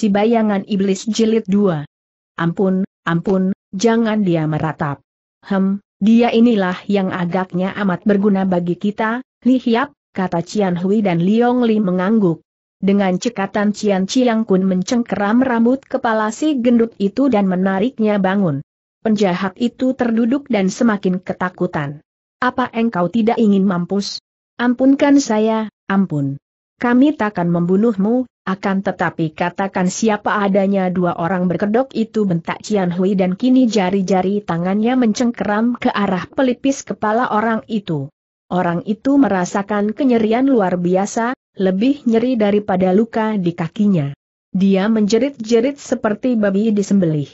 si bayangan iblis jilid 2. Ampun, ampun, jangan dia meratap. Hem, dia inilah yang agaknya amat berguna bagi kita, Li Hiap, kata Cian Hui dan Liong Li mengangguk. Dengan cekatan Cian Chiang Kun mencengkeram rambut kepala si gendut itu dan menariknya bangun. Penjahat itu terduduk dan semakin ketakutan. Apa engkau tidak ingin mampus? Ampunkan saya, ampun. Kami takkan membunuhmu, akan tetapi katakan siapa adanya dua orang berkedok itu bentak Cian Hui dan kini jari-jari tangannya mencengkeram ke arah pelipis kepala orang itu. Orang itu merasakan kenyerian luar biasa, lebih nyeri daripada luka di kakinya. Dia menjerit-jerit seperti babi disembelih.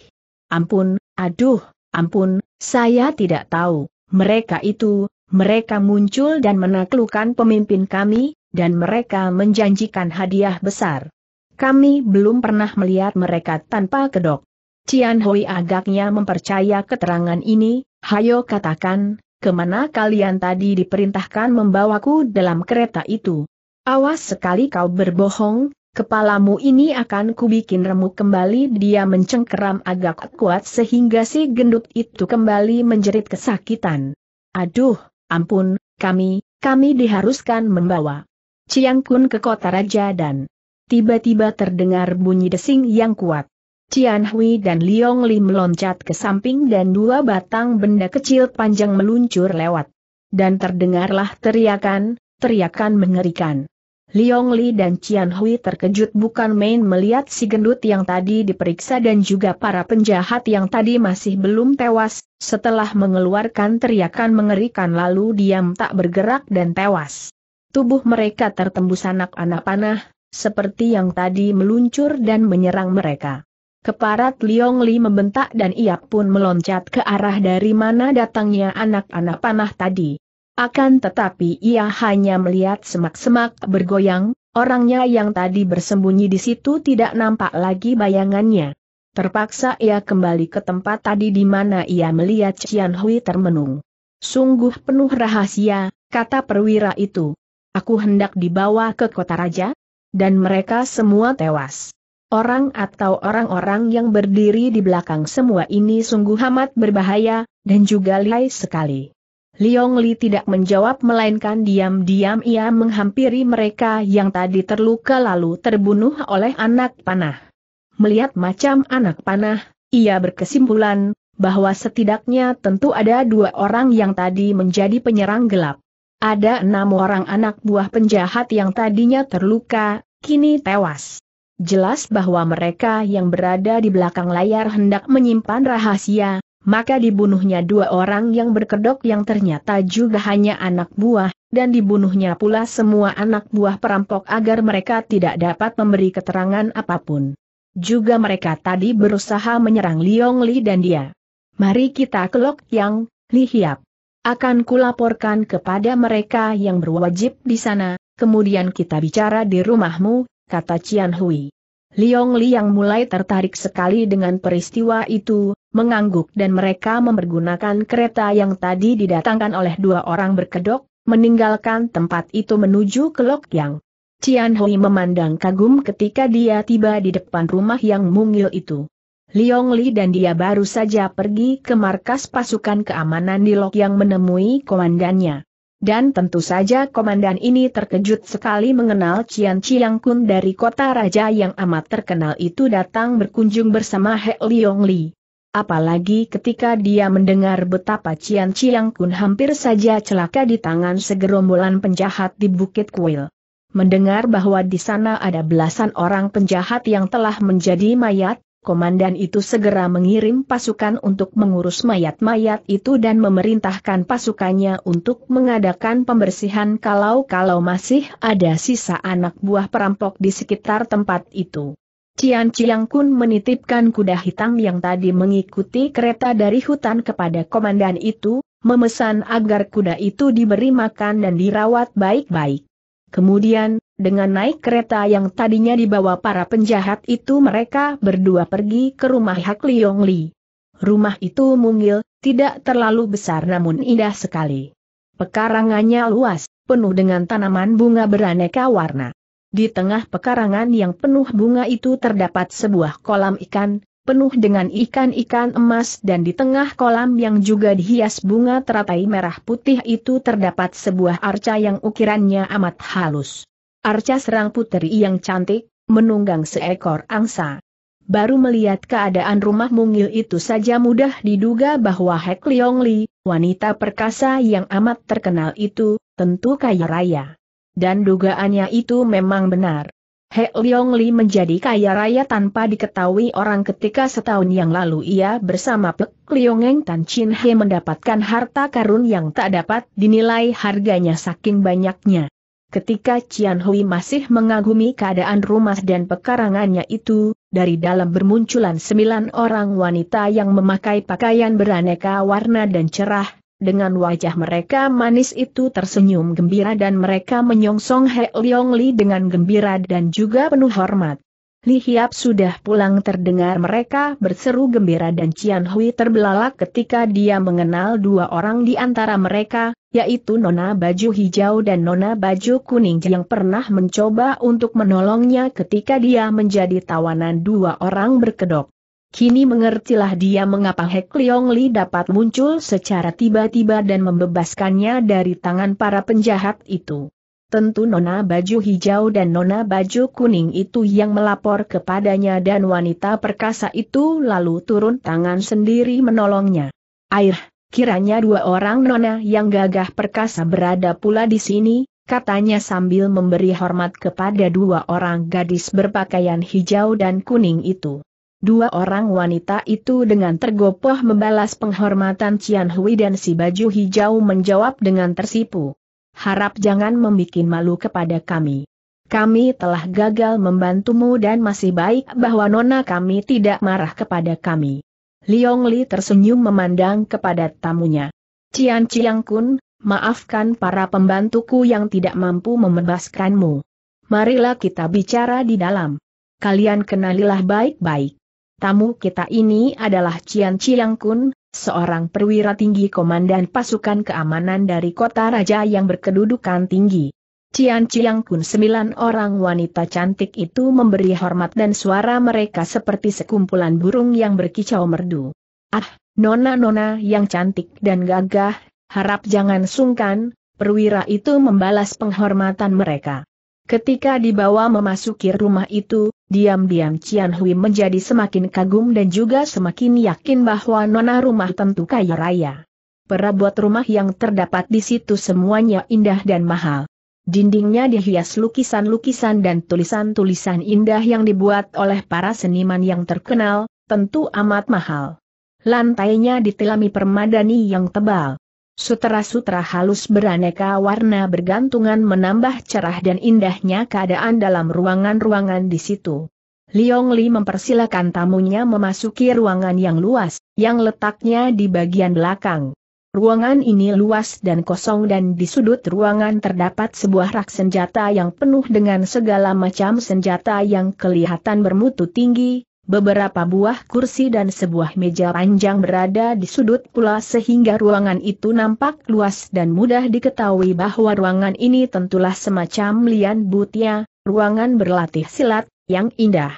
Ampun, aduh, ampun, saya tidak tahu, mereka itu, mereka muncul dan menaklukkan pemimpin kami, dan mereka menjanjikan hadiah besar. Kami belum pernah melihat mereka tanpa kedok. Cian Hui agaknya mempercaya keterangan ini, hayo katakan, kemana kalian tadi diperintahkan membawaku dalam kereta itu. Awas sekali kau berbohong, kepalamu ini akan kubikin remuk kembali dia mencengkeram agak kuat sehingga si gendut itu kembali menjerit kesakitan. Aduh, ampun, kami, kami diharuskan membawa. Ciang Kun ke kota raja dan tiba-tiba terdengar bunyi desing yang kuat. Cian Hui dan Liong Li meloncat ke samping dan dua batang benda kecil panjang meluncur lewat. Dan terdengarlah teriakan, teriakan mengerikan. Liong Li dan Cian Hui terkejut bukan main melihat si gendut yang tadi diperiksa dan juga para penjahat yang tadi masih belum tewas, setelah mengeluarkan teriakan mengerikan lalu diam tak bergerak dan tewas tubuh mereka tertembus anak-anak panah, seperti yang tadi meluncur dan menyerang mereka. Keparat Liong Li membentak dan ia pun meloncat ke arah dari mana datangnya anak-anak panah tadi. Akan tetapi ia hanya melihat semak-semak bergoyang, orangnya yang tadi bersembunyi di situ tidak nampak lagi bayangannya. Terpaksa ia kembali ke tempat tadi di mana ia melihat Cian Hui termenung. Sungguh penuh rahasia, kata perwira itu. Aku hendak dibawa ke kota raja, dan mereka semua tewas. Orang atau orang-orang yang berdiri di belakang semua ini sungguh amat berbahaya, dan juga lihai sekali. Liong Li tidak menjawab melainkan diam-diam ia menghampiri mereka yang tadi terluka lalu terbunuh oleh anak panah. Melihat macam anak panah, ia berkesimpulan, bahwa setidaknya tentu ada dua orang yang tadi menjadi penyerang gelap. Ada enam orang anak buah penjahat yang tadinya terluka, kini tewas. Jelas bahwa mereka yang berada di belakang layar hendak menyimpan rahasia, maka dibunuhnya dua orang yang berkedok yang ternyata juga hanya anak buah, dan dibunuhnya pula semua anak buah perampok agar mereka tidak dapat memberi keterangan apapun. Juga mereka tadi berusaha menyerang Liong Li dan dia. Mari kita kelok yang, Li Hiap. Akan kulaporkan kepada mereka yang berwajib di sana, kemudian kita bicara di rumahmu, kata Cian Hui. Liong Liang mulai tertarik sekali dengan peristiwa itu, mengangguk dan mereka mempergunakan kereta yang tadi didatangkan oleh dua orang berkedok, meninggalkan tempat itu menuju ke Lok Yang. Cian Hui memandang kagum ketika dia tiba di depan rumah yang mungil itu. Liong Li dan dia baru saja pergi ke markas pasukan keamanan di Lok yang menemui komandannya. Dan tentu saja komandan ini terkejut sekali mengenal Cian Chiang Kun dari kota raja yang amat terkenal itu datang berkunjung bersama He Liong Li. Apalagi ketika dia mendengar betapa Cian Chiang Kun hampir saja celaka di tangan segerombolan penjahat di Bukit Kuil. Mendengar bahwa di sana ada belasan orang penjahat yang telah menjadi mayat, komandan itu segera mengirim pasukan untuk mengurus mayat-mayat itu dan memerintahkan pasukannya untuk mengadakan pembersihan kalau-kalau masih ada sisa anak buah perampok di sekitar tempat itu. Cian Ciang Kun menitipkan kuda hitam yang tadi mengikuti kereta dari hutan kepada komandan itu, memesan agar kuda itu diberi makan dan dirawat baik-baik. Kemudian, dengan naik kereta yang tadinya dibawa para penjahat itu mereka berdua pergi ke rumah Hak Liong Li. Rumah itu mungil, tidak terlalu besar namun indah sekali. Pekarangannya luas, penuh dengan tanaman bunga beraneka warna. Di tengah pekarangan yang penuh bunga itu terdapat sebuah kolam ikan, penuh dengan ikan-ikan emas dan di tengah kolam yang juga dihias bunga teratai merah putih itu terdapat sebuah arca yang ukirannya amat halus. Arca serang putri yang cantik, menunggang seekor angsa. Baru melihat keadaan rumah mungil itu saja mudah diduga bahwa Hek Leong Li, wanita perkasa yang amat terkenal itu, tentu kaya raya. Dan dugaannya itu memang benar. He Leong Li menjadi kaya raya tanpa diketahui orang ketika setahun yang lalu ia bersama Pek Eng Tan Chin He mendapatkan harta karun yang tak dapat dinilai harganya saking banyaknya. Ketika Qian Hui masih mengagumi keadaan rumah dan pekarangannya itu, dari dalam bermunculan sembilan orang wanita yang memakai pakaian beraneka warna dan cerah, dengan wajah mereka manis itu tersenyum gembira dan mereka menyongsong He Leong Li dengan gembira dan juga penuh hormat. Li Hiap sudah pulang terdengar mereka berseru gembira dan Cian Hui terbelalak ketika dia mengenal dua orang di antara mereka, yaitu Nona Baju Hijau dan Nona Baju Kuning yang pernah mencoba untuk menolongnya ketika dia menjadi tawanan dua orang berkedok. Kini mengertilah dia mengapa Hek Leong Li dapat muncul secara tiba-tiba dan membebaskannya dari tangan para penjahat itu. Tentu nona baju hijau dan nona baju kuning itu yang melapor kepadanya dan wanita perkasa itu lalu turun tangan sendiri menolongnya. Air, kiranya dua orang nona yang gagah perkasa berada pula di sini, katanya sambil memberi hormat kepada dua orang gadis berpakaian hijau dan kuning itu. Dua orang wanita itu dengan tergopoh membalas penghormatan Cian Hui dan si baju hijau menjawab dengan tersipu. Harap jangan membuat malu kepada kami. Kami telah gagal membantumu dan masih baik bahwa nona kami tidak marah kepada kami. Liong Li tersenyum memandang kepada tamunya. Cian Ciang Kun, maafkan para pembantuku yang tidak mampu membebaskanmu. Marilah kita bicara di dalam. Kalian kenalilah baik-baik tamu kita ini adalah Cian Chiang Kun, seorang perwira tinggi komandan pasukan keamanan dari kota raja yang berkedudukan tinggi. Cian Ciang Kun sembilan orang wanita cantik itu memberi hormat dan suara mereka seperti sekumpulan burung yang berkicau merdu. Ah, nona-nona yang cantik dan gagah, harap jangan sungkan, perwira itu membalas penghormatan mereka. Ketika dibawa memasuki rumah itu, Diam-diam Cian Hui menjadi semakin kagum dan juga semakin yakin bahwa nona rumah tentu kaya raya. Perabot rumah yang terdapat di situ semuanya indah dan mahal. Dindingnya dihias lukisan-lukisan dan tulisan-tulisan indah yang dibuat oleh para seniman yang terkenal, tentu amat mahal. Lantainya ditilami permadani yang tebal. Sutera-sutera halus beraneka warna bergantungan menambah cerah dan indahnya keadaan dalam ruangan-ruangan di situ. Liong Li mempersilakan tamunya memasuki ruangan yang luas, yang letaknya di bagian belakang. Ruangan ini luas dan kosong dan di sudut ruangan terdapat sebuah rak senjata yang penuh dengan segala macam senjata yang kelihatan bermutu tinggi, Beberapa buah kursi dan sebuah meja panjang berada di sudut pula sehingga ruangan itu nampak luas dan mudah diketahui bahwa ruangan ini tentulah semacam lian butia, ruangan berlatih silat, yang indah.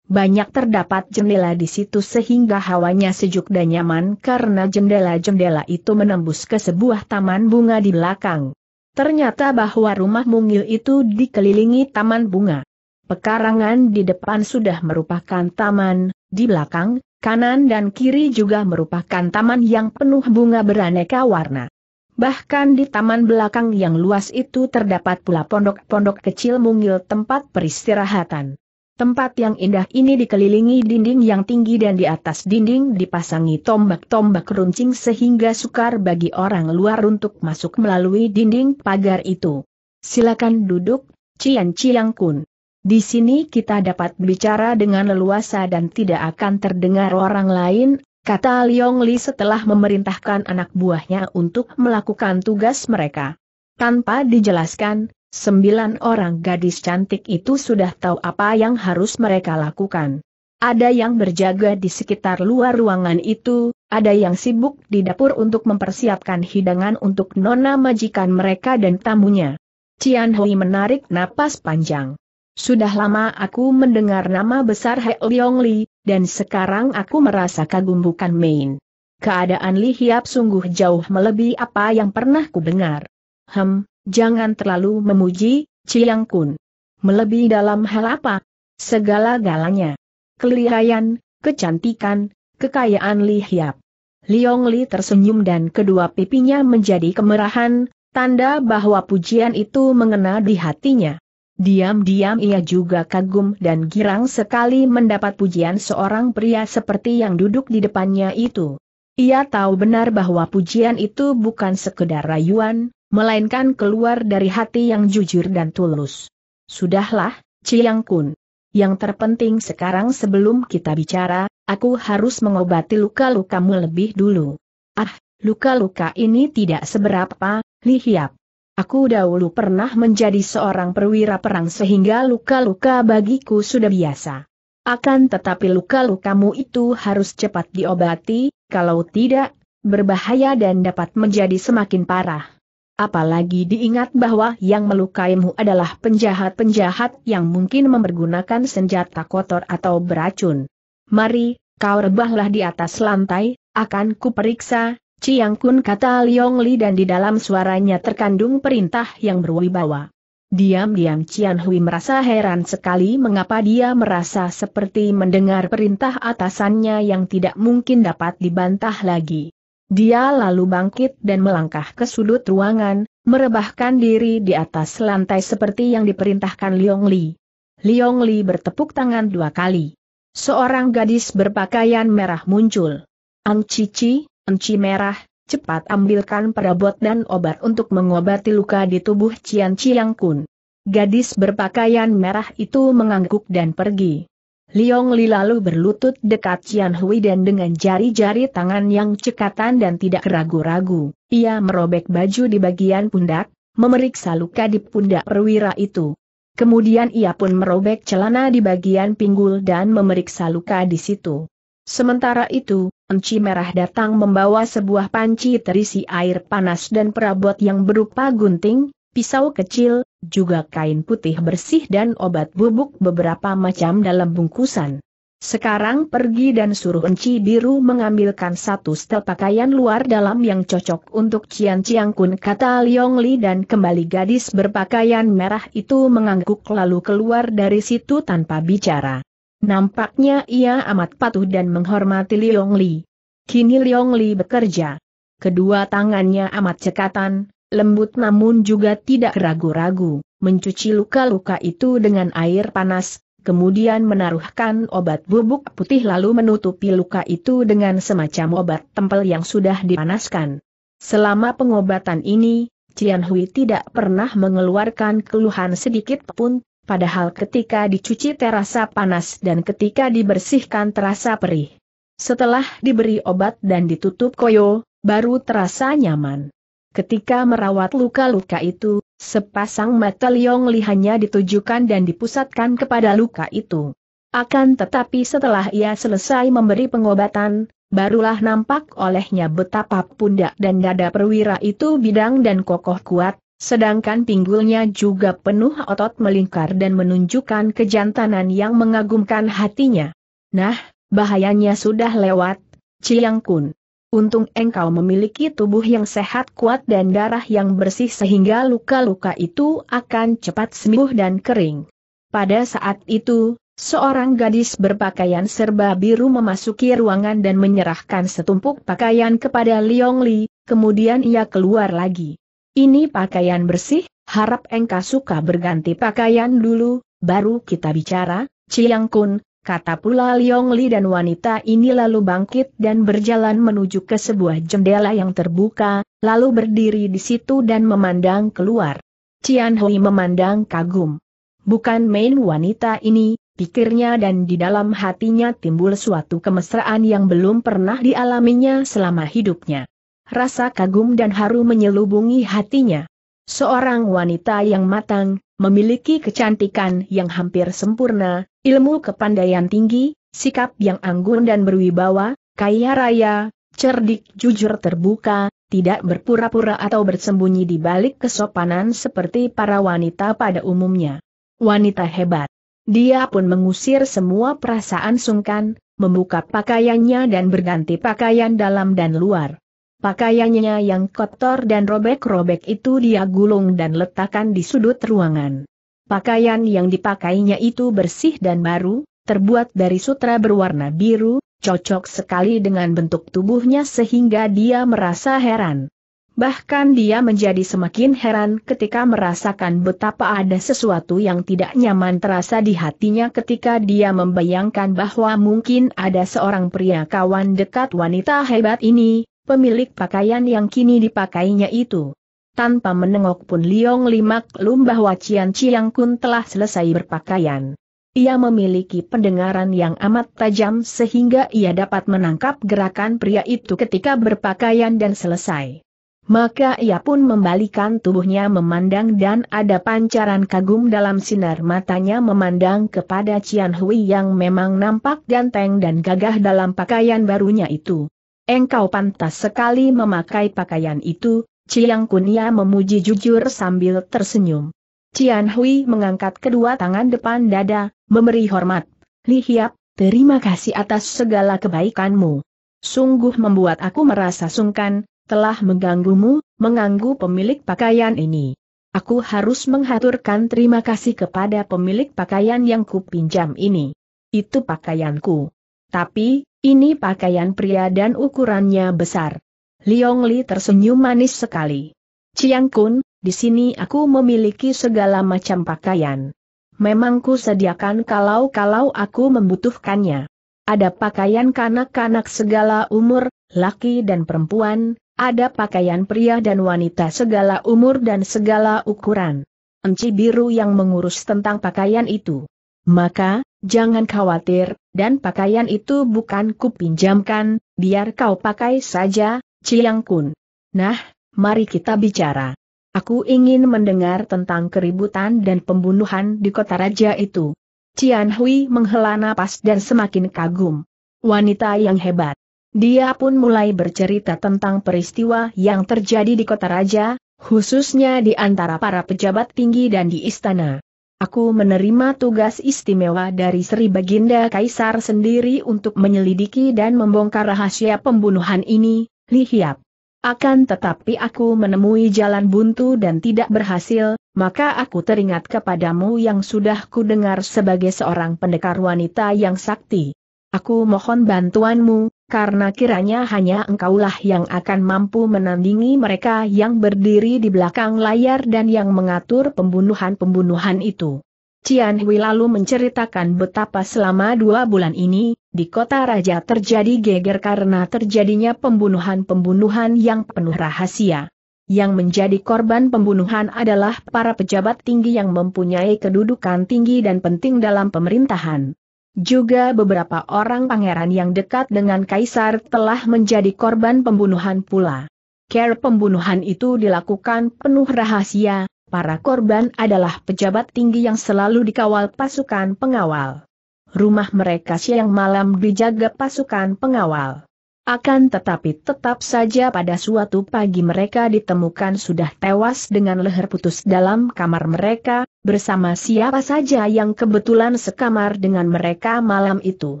Banyak terdapat jendela di situ sehingga hawanya sejuk dan nyaman karena jendela-jendela itu menembus ke sebuah taman bunga di belakang. Ternyata bahwa rumah mungil itu dikelilingi taman bunga. Pekarangan di depan sudah merupakan taman, di belakang, kanan dan kiri juga merupakan taman yang penuh bunga beraneka warna. Bahkan di taman belakang yang luas itu terdapat pula pondok-pondok kecil mungil tempat peristirahatan. Tempat yang indah ini dikelilingi dinding yang tinggi dan di atas dinding dipasangi tombak-tombak runcing sehingga sukar bagi orang luar untuk masuk melalui dinding pagar itu. Silakan duduk, Cian Ciang Kun. Di sini kita dapat bicara dengan leluasa dan tidak akan terdengar orang lain, kata Liong Li setelah memerintahkan anak buahnya untuk melakukan tugas mereka. Tanpa dijelaskan, sembilan orang gadis cantik itu sudah tahu apa yang harus mereka lakukan. Ada yang berjaga di sekitar luar ruangan itu, ada yang sibuk di dapur untuk mempersiapkan hidangan untuk nona majikan mereka dan tamunya. Cian Hui menarik napas panjang. Sudah lama aku mendengar nama besar He Leong Li, dan sekarang aku merasa kagum bukan main. Keadaan Li Hiap sungguh jauh melebihi apa yang pernah ku dengar. Hem, jangan terlalu memuji, Chiang Kun. Melebihi dalam hal apa? Segala-galanya. Kelihaian, kecantikan, kekayaan Li Hiap. Liong Li tersenyum dan kedua pipinya menjadi kemerahan, tanda bahwa pujian itu mengena di hatinya. Diam-diam ia juga kagum dan girang sekali mendapat pujian seorang pria seperti yang duduk di depannya itu. Ia tahu benar bahwa pujian itu bukan sekedar rayuan, melainkan keluar dari hati yang jujur dan tulus. Sudahlah, Ciang Kun. Yang terpenting sekarang sebelum kita bicara, aku harus mengobati luka-lukamu lebih dulu. Ah, luka-luka ini tidak seberapa, Li Hiap. Aku dahulu pernah menjadi seorang perwira perang sehingga luka-luka bagiku sudah biasa. Akan tetapi luka-lukamu itu harus cepat diobati, kalau tidak, berbahaya dan dapat menjadi semakin parah. Apalagi diingat bahwa yang melukaimu adalah penjahat-penjahat yang mungkin mempergunakan senjata kotor atau beracun. Mari, kau rebahlah di atas lantai, akan kuperiksa, Ciang Kun kata Liong Li dan di dalam suaranya terkandung perintah yang berwibawa. Diam-diam Cian Hui merasa heran sekali mengapa dia merasa seperti mendengar perintah atasannya yang tidak mungkin dapat dibantah lagi. Dia lalu bangkit dan melangkah ke sudut ruangan, merebahkan diri di atas lantai seperti yang diperintahkan Liong Li. Liong Li bertepuk tangan dua kali. Seorang gadis berpakaian merah muncul. Ang Cici, Enci merah, cepat ambilkan perabot dan obat untuk mengobati luka di tubuh Cian Ciang Kun. Gadis berpakaian merah itu mengangguk dan pergi. Liong Li lalu berlutut dekat Cian Hui dan dengan jari-jari tangan yang cekatan dan tidak ragu-ragu, ia merobek baju di bagian pundak, memeriksa luka di pundak perwira itu. Kemudian ia pun merobek celana di bagian pinggul dan memeriksa luka di situ. Sementara itu, Enci Merah datang membawa sebuah panci terisi air panas dan perabot yang berupa gunting, pisau kecil, juga kain putih bersih dan obat bubuk beberapa macam dalam bungkusan. Sekarang pergi dan suruh Enci Biru mengambilkan satu setel pakaian luar dalam yang cocok untuk Cian Ciang Kun kata Liong Li dan kembali gadis berpakaian merah itu mengangguk lalu keluar dari situ tanpa bicara. Nampaknya ia amat patuh dan menghormati Liong Li. Kini Liong Li bekerja. Kedua tangannya amat cekatan, lembut namun juga tidak ragu-ragu, mencuci luka-luka itu dengan air panas, kemudian menaruhkan obat bubuk putih lalu menutupi luka itu dengan semacam obat tempel yang sudah dipanaskan. Selama pengobatan ini, Cian Hui tidak pernah mengeluarkan keluhan sedikit pun, padahal ketika dicuci terasa panas dan ketika dibersihkan terasa perih. Setelah diberi obat dan ditutup koyo, baru terasa nyaman. Ketika merawat luka-luka itu, sepasang mata Liong lihannya ditujukan dan dipusatkan kepada luka itu. Akan tetapi setelah ia selesai memberi pengobatan, barulah nampak olehnya betapa pundak dan dada perwira itu bidang dan kokoh kuat, Sedangkan pinggulnya juga penuh otot melingkar dan menunjukkan kejantanan yang mengagumkan hatinya. Nah, bahayanya sudah lewat, Ciyang Kun. Untung engkau memiliki tubuh yang sehat kuat dan darah yang bersih sehingga luka-luka itu akan cepat sembuh dan kering. Pada saat itu, Seorang gadis berpakaian serba biru memasuki ruangan dan menyerahkan setumpuk pakaian kepada Liong Li, kemudian ia keluar lagi. Ini pakaian bersih, harap engkau suka berganti pakaian dulu, baru kita bicara, Ciyang Kun, kata pula Liong Li dan wanita ini lalu bangkit dan berjalan menuju ke sebuah jendela yang terbuka, lalu berdiri di situ dan memandang keluar. Cian Hui memandang kagum. Bukan main wanita ini, pikirnya dan di dalam hatinya timbul suatu kemesraan yang belum pernah dialaminya selama hidupnya rasa kagum dan haru menyelubungi hatinya. Seorang wanita yang matang, memiliki kecantikan yang hampir sempurna, ilmu kepandaian tinggi, sikap yang anggun dan berwibawa, kaya raya, cerdik jujur terbuka, tidak berpura-pura atau bersembunyi di balik kesopanan seperti para wanita pada umumnya. Wanita hebat. Dia pun mengusir semua perasaan sungkan, membuka pakaiannya dan berganti pakaian dalam dan luar. Pakaiannya yang kotor dan robek-robek itu dia gulung dan letakkan di sudut ruangan. Pakaian yang dipakainya itu bersih dan baru, terbuat dari sutra berwarna biru, cocok sekali dengan bentuk tubuhnya sehingga dia merasa heran. Bahkan dia menjadi semakin heran ketika merasakan betapa ada sesuatu yang tidak nyaman terasa di hatinya ketika dia membayangkan bahwa mungkin ada seorang pria kawan dekat wanita hebat ini, pemilik pakaian yang kini dipakainya itu. Tanpa menengok pun Liong Limak Lum bahwa Cian Ciang Kun telah selesai berpakaian. Ia memiliki pendengaran yang amat tajam sehingga ia dapat menangkap gerakan pria itu ketika berpakaian dan selesai. Maka ia pun membalikan tubuhnya memandang dan ada pancaran kagum dalam sinar matanya memandang kepada Cian Hui yang memang nampak ganteng dan gagah dalam pakaian barunya itu. Engkau pantas sekali memakai pakaian itu, Ciang Kunia memuji jujur sambil tersenyum. Cian Hui mengangkat kedua tangan depan dada, memberi hormat. Li Hiap, terima kasih atas segala kebaikanmu. Sungguh membuat aku merasa sungkan, telah mengganggumu, mengganggu pemilik pakaian ini. Aku harus menghaturkan terima kasih kepada pemilik pakaian yang kupinjam ini. Itu pakaianku. Tapi, ini pakaian pria dan ukurannya besar. Liong Li tersenyum manis sekali. Chiang Kun, di sini aku memiliki segala macam pakaian. Memangku sediakan kalau-kalau aku membutuhkannya. Ada pakaian kanak-kanak segala umur, laki dan perempuan, ada pakaian pria dan wanita segala umur dan segala ukuran. Enci biru yang mengurus tentang pakaian itu. Maka, Jangan khawatir, dan pakaian itu bukan kupinjamkan, biar kau pakai saja, Ciyang Kun. Nah, mari kita bicara. Aku ingin mendengar tentang keributan dan pembunuhan di kota raja itu. Cian Hui menghela napas dan semakin kagum. Wanita yang hebat. Dia pun mulai bercerita tentang peristiwa yang terjadi di kota raja, khususnya di antara para pejabat tinggi dan di istana. Aku menerima tugas istimewa dari Sri Baginda Kaisar sendiri untuk menyelidiki dan membongkar rahasia pembunuhan ini, Li Hiap. Akan tetapi aku menemui jalan buntu dan tidak berhasil, maka aku teringat kepadamu yang sudah kudengar sebagai seorang pendekar wanita yang sakti. Aku mohon bantuanmu, karena kiranya hanya engkaulah yang akan mampu menandingi mereka yang berdiri di belakang layar dan yang mengatur pembunuhan-pembunuhan itu. Cian Hui lalu menceritakan betapa selama dua bulan ini, di kota raja terjadi geger karena terjadinya pembunuhan-pembunuhan yang penuh rahasia. Yang menjadi korban pembunuhan adalah para pejabat tinggi yang mempunyai kedudukan tinggi dan penting dalam pemerintahan. Juga beberapa orang pangeran yang dekat dengan kaisar telah menjadi korban pembunuhan pula. Care pembunuhan itu dilakukan penuh rahasia, para korban adalah pejabat tinggi yang selalu dikawal pasukan pengawal. Rumah mereka siang malam dijaga pasukan pengawal. Akan tetapi tetap saja pada suatu pagi mereka ditemukan sudah tewas dengan leher putus dalam kamar mereka, bersama siapa saja yang kebetulan sekamar dengan mereka malam itu.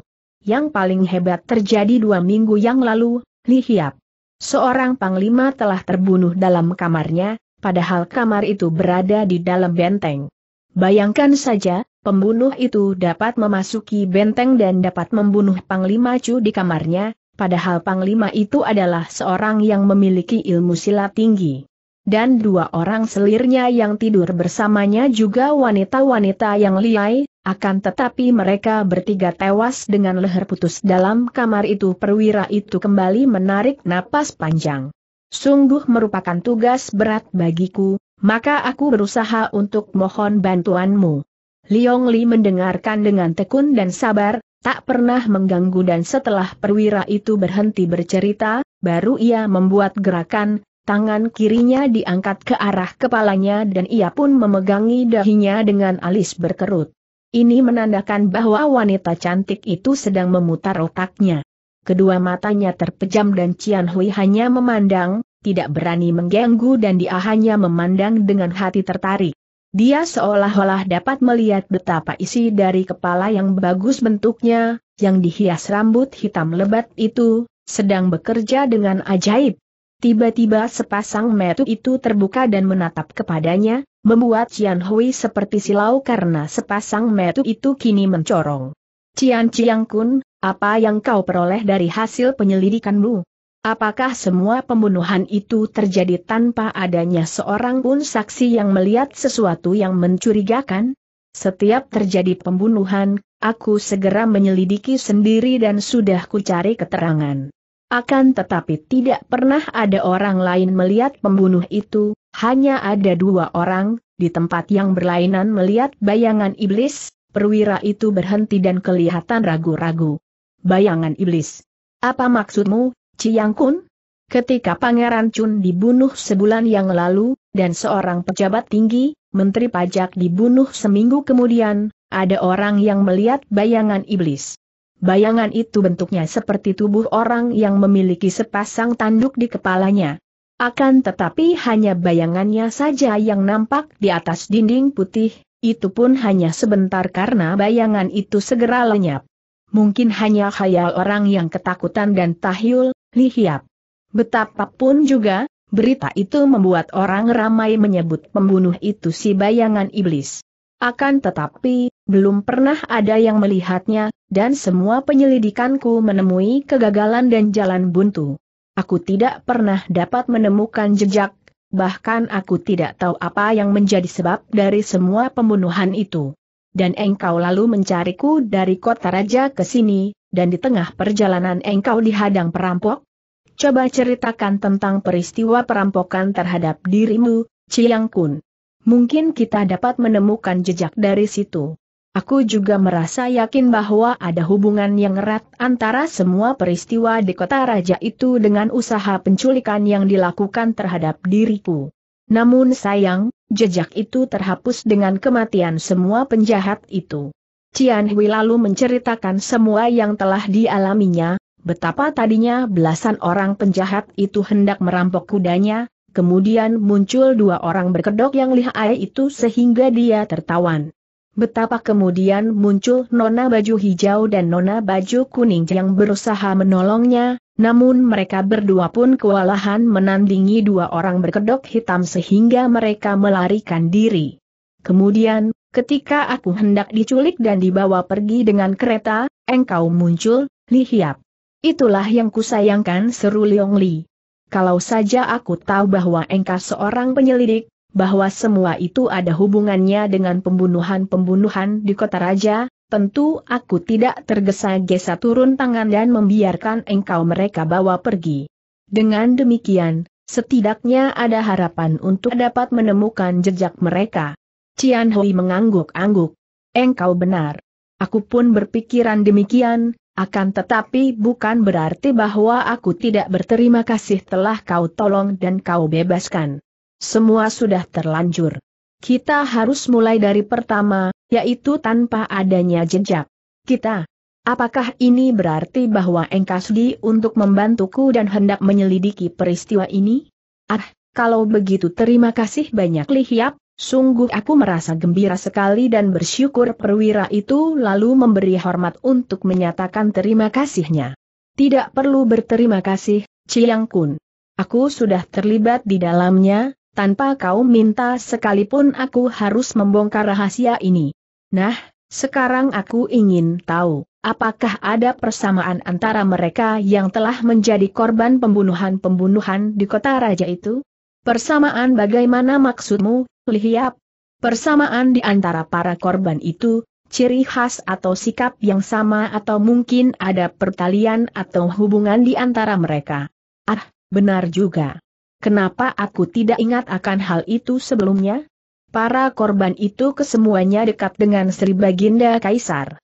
Yang paling hebat terjadi dua minggu yang lalu, Li Hiap. Seorang panglima telah terbunuh dalam kamarnya, padahal kamar itu berada di dalam benteng. Bayangkan saja, pembunuh itu dapat memasuki benteng dan dapat membunuh Panglima Chu di kamarnya, padahal Panglima itu adalah seorang yang memiliki ilmu silat tinggi dan dua orang selirnya yang tidur bersamanya juga wanita-wanita yang liai, akan tetapi mereka bertiga tewas dengan leher putus dalam kamar itu perwira itu kembali menarik napas panjang. Sungguh merupakan tugas berat bagiku, maka aku berusaha untuk mohon bantuanmu. Liong Li mendengarkan dengan tekun dan sabar, tak pernah mengganggu dan setelah perwira itu berhenti bercerita, baru ia membuat gerakan, tangan kirinya diangkat ke arah kepalanya dan ia pun memegangi dahinya dengan alis berkerut. Ini menandakan bahwa wanita cantik itu sedang memutar otaknya. Kedua matanya terpejam dan Cian Hui hanya memandang, tidak berani mengganggu dan dia hanya memandang dengan hati tertarik. Dia seolah-olah dapat melihat betapa isi dari kepala yang bagus bentuknya, yang dihias rambut hitam lebat itu, sedang bekerja dengan ajaib. Tiba-tiba sepasang metu itu terbuka dan menatap kepadanya, membuat Cian Hui seperti silau karena sepasang metu itu kini mencorong. Cian Ciang Kun, apa yang kau peroleh dari hasil penyelidikanmu? Apakah semua pembunuhan itu terjadi tanpa adanya seorang pun saksi yang melihat sesuatu yang mencurigakan? Setiap terjadi pembunuhan, aku segera menyelidiki sendiri dan sudah kucari keterangan. Akan tetapi tidak pernah ada orang lain melihat pembunuh itu, hanya ada dua orang, di tempat yang berlainan melihat bayangan iblis, perwira itu berhenti dan kelihatan ragu-ragu. Bayangan iblis. Apa maksudmu, Ciang Kun? Ketika Pangeran Chun dibunuh sebulan yang lalu, dan seorang pejabat tinggi, Menteri Pajak dibunuh seminggu kemudian, ada orang yang melihat bayangan iblis. Bayangan itu bentuknya seperti tubuh orang yang memiliki sepasang tanduk di kepalanya. Akan tetapi hanya bayangannya saja yang nampak di atas dinding putih, itu pun hanya sebentar karena bayangan itu segera lenyap. Mungkin hanya khayal orang yang ketakutan dan tahyul, lihiap. Betapapun juga, berita itu membuat orang ramai menyebut pembunuh itu si bayangan iblis. Akan tetapi, belum pernah ada yang melihatnya, dan semua penyelidikanku menemui kegagalan dan jalan buntu. Aku tidak pernah dapat menemukan jejak, bahkan aku tidak tahu apa yang menjadi sebab dari semua pembunuhan itu. Dan engkau lalu mencariku dari kota raja ke sini, dan di tengah perjalanan engkau dihadang perampok? Coba ceritakan tentang peristiwa perampokan terhadap dirimu, Chiang Kun. Mungkin kita dapat menemukan jejak dari situ. Aku juga merasa yakin bahwa ada hubungan yang erat antara semua peristiwa di kota raja itu dengan usaha penculikan yang dilakukan terhadap diriku. Namun sayang, jejak itu terhapus dengan kematian semua penjahat itu. Cian Hui lalu menceritakan semua yang telah dialaminya, betapa tadinya belasan orang penjahat itu hendak merampok kudanya, Kemudian muncul dua orang berkedok yang lihai itu sehingga dia tertawan. Betapa kemudian muncul nona baju hijau dan nona baju kuning yang berusaha menolongnya, namun mereka berdua pun kewalahan menandingi dua orang berkedok hitam sehingga mereka melarikan diri. Kemudian, ketika aku hendak diculik dan dibawa pergi dengan kereta, engkau muncul, Li Hiap. Itulah yang kusayangkan seru Leong Li kalau saja aku tahu bahwa engkau seorang penyelidik, bahwa semua itu ada hubungannya dengan pembunuhan-pembunuhan di kota raja, tentu aku tidak tergesa-gesa turun tangan dan membiarkan engkau mereka bawa pergi. Dengan demikian, setidaknya ada harapan untuk dapat menemukan jejak mereka. Cian Hui mengangguk-angguk. Engkau benar. Aku pun berpikiran demikian, akan tetapi bukan berarti bahwa aku tidak berterima kasih telah kau tolong dan kau bebaskan. Semua sudah terlanjur. Kita harus mulai dari pertama, yaitu tanpa adanya jejak. Kita. Apakah ini berarti bahwa engkau sudi untuk membantuku dan hendak menyelidiki peristiwa ini? Ah, kalau begitu terima kasih banyak Lihiap, Sungguh aku merasa gembira sekali dan bersyukur perwira itu lalu memberi hormat untuk menyatakan terima kasihnya. Tidak perlu berterima kasih, Ciyang Kun. Aku sudah terlibat di dalamnya, tanpa kau minta sekalipun aku harus membongkar rahasia ini. Nah, sekarang aku ingin tahu, apakah ada persamaan antara mereka yang telah menjadi korban pembunuhan-pembunuhan di kota raja itu? Persamaan bagaimana maksudmu, Lihiap? Persamaan di antara para korban itu, ciri khas atau sikap yang sama atau mungkin ada pertalian atau hubungan di antara mereka. Ah, benar juga. Kenapa aku tidak ingat akan hal itu sebelumnya? Para korban itu kesemuanya dekat dengan Sri Baginda Kaisar.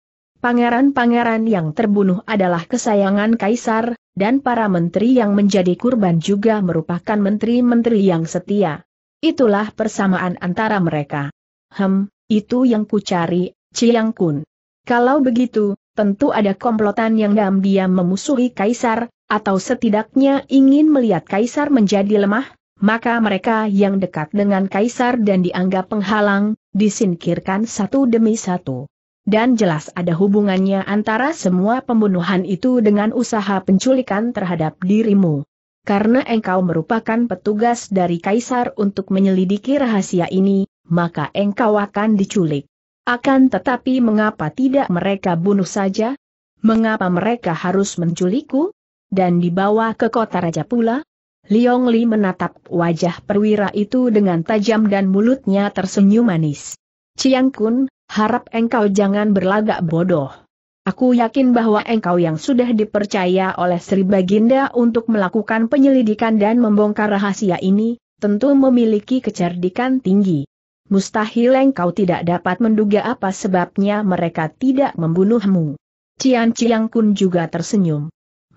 Pangeran-pangeran yang terbunuh adalah kesayangan kaisar, dan para menteri yang menjadi kurban juga merupakan menteri-menteri yang setia. Itulah persamaan antara mereka. Hem, itu yang kucari, Ciyang Kun. Kalau begitu, tentu ada komplotan yang diam-diam memusuhi kaisar, atau setidaknya ingin melihat kaisar menjadi lemah, maka mereka yang dekat dengan kaisar dan dianggap penghalang, disingkirkan satu demi satu dan jelas ada hubungannya antara semua pembunuhan itu dengan usaha penculikan terhadap dirimu. Karena engkau merupakan petugas dari kaisar untuk menyelidiki rahasia ini, maka engkau akan diculik. Akan tetapi mengapa tidak mereka bunuh saja? Mengapa mereka harus menculikku? Dan dibawa ke kota raja pula? Liong Li menatap wajah perwira itu dengan tajam dan mulutnya tersenyum manis. Chiang Kun, harap engkau jangan berlagak bodoh. Aku yakin bahwa engkau yang sudah dipercaya oleh Sri Baginda untuk melakukan penyelidikan dan membongkar rahasia ini, tentu memiliki kecerdikan tinggi. Mustahil engkau tidak dapat menduga apa sebabnya mereka tidak membunuhmu. Cian Ciang Kun juga tersenyum.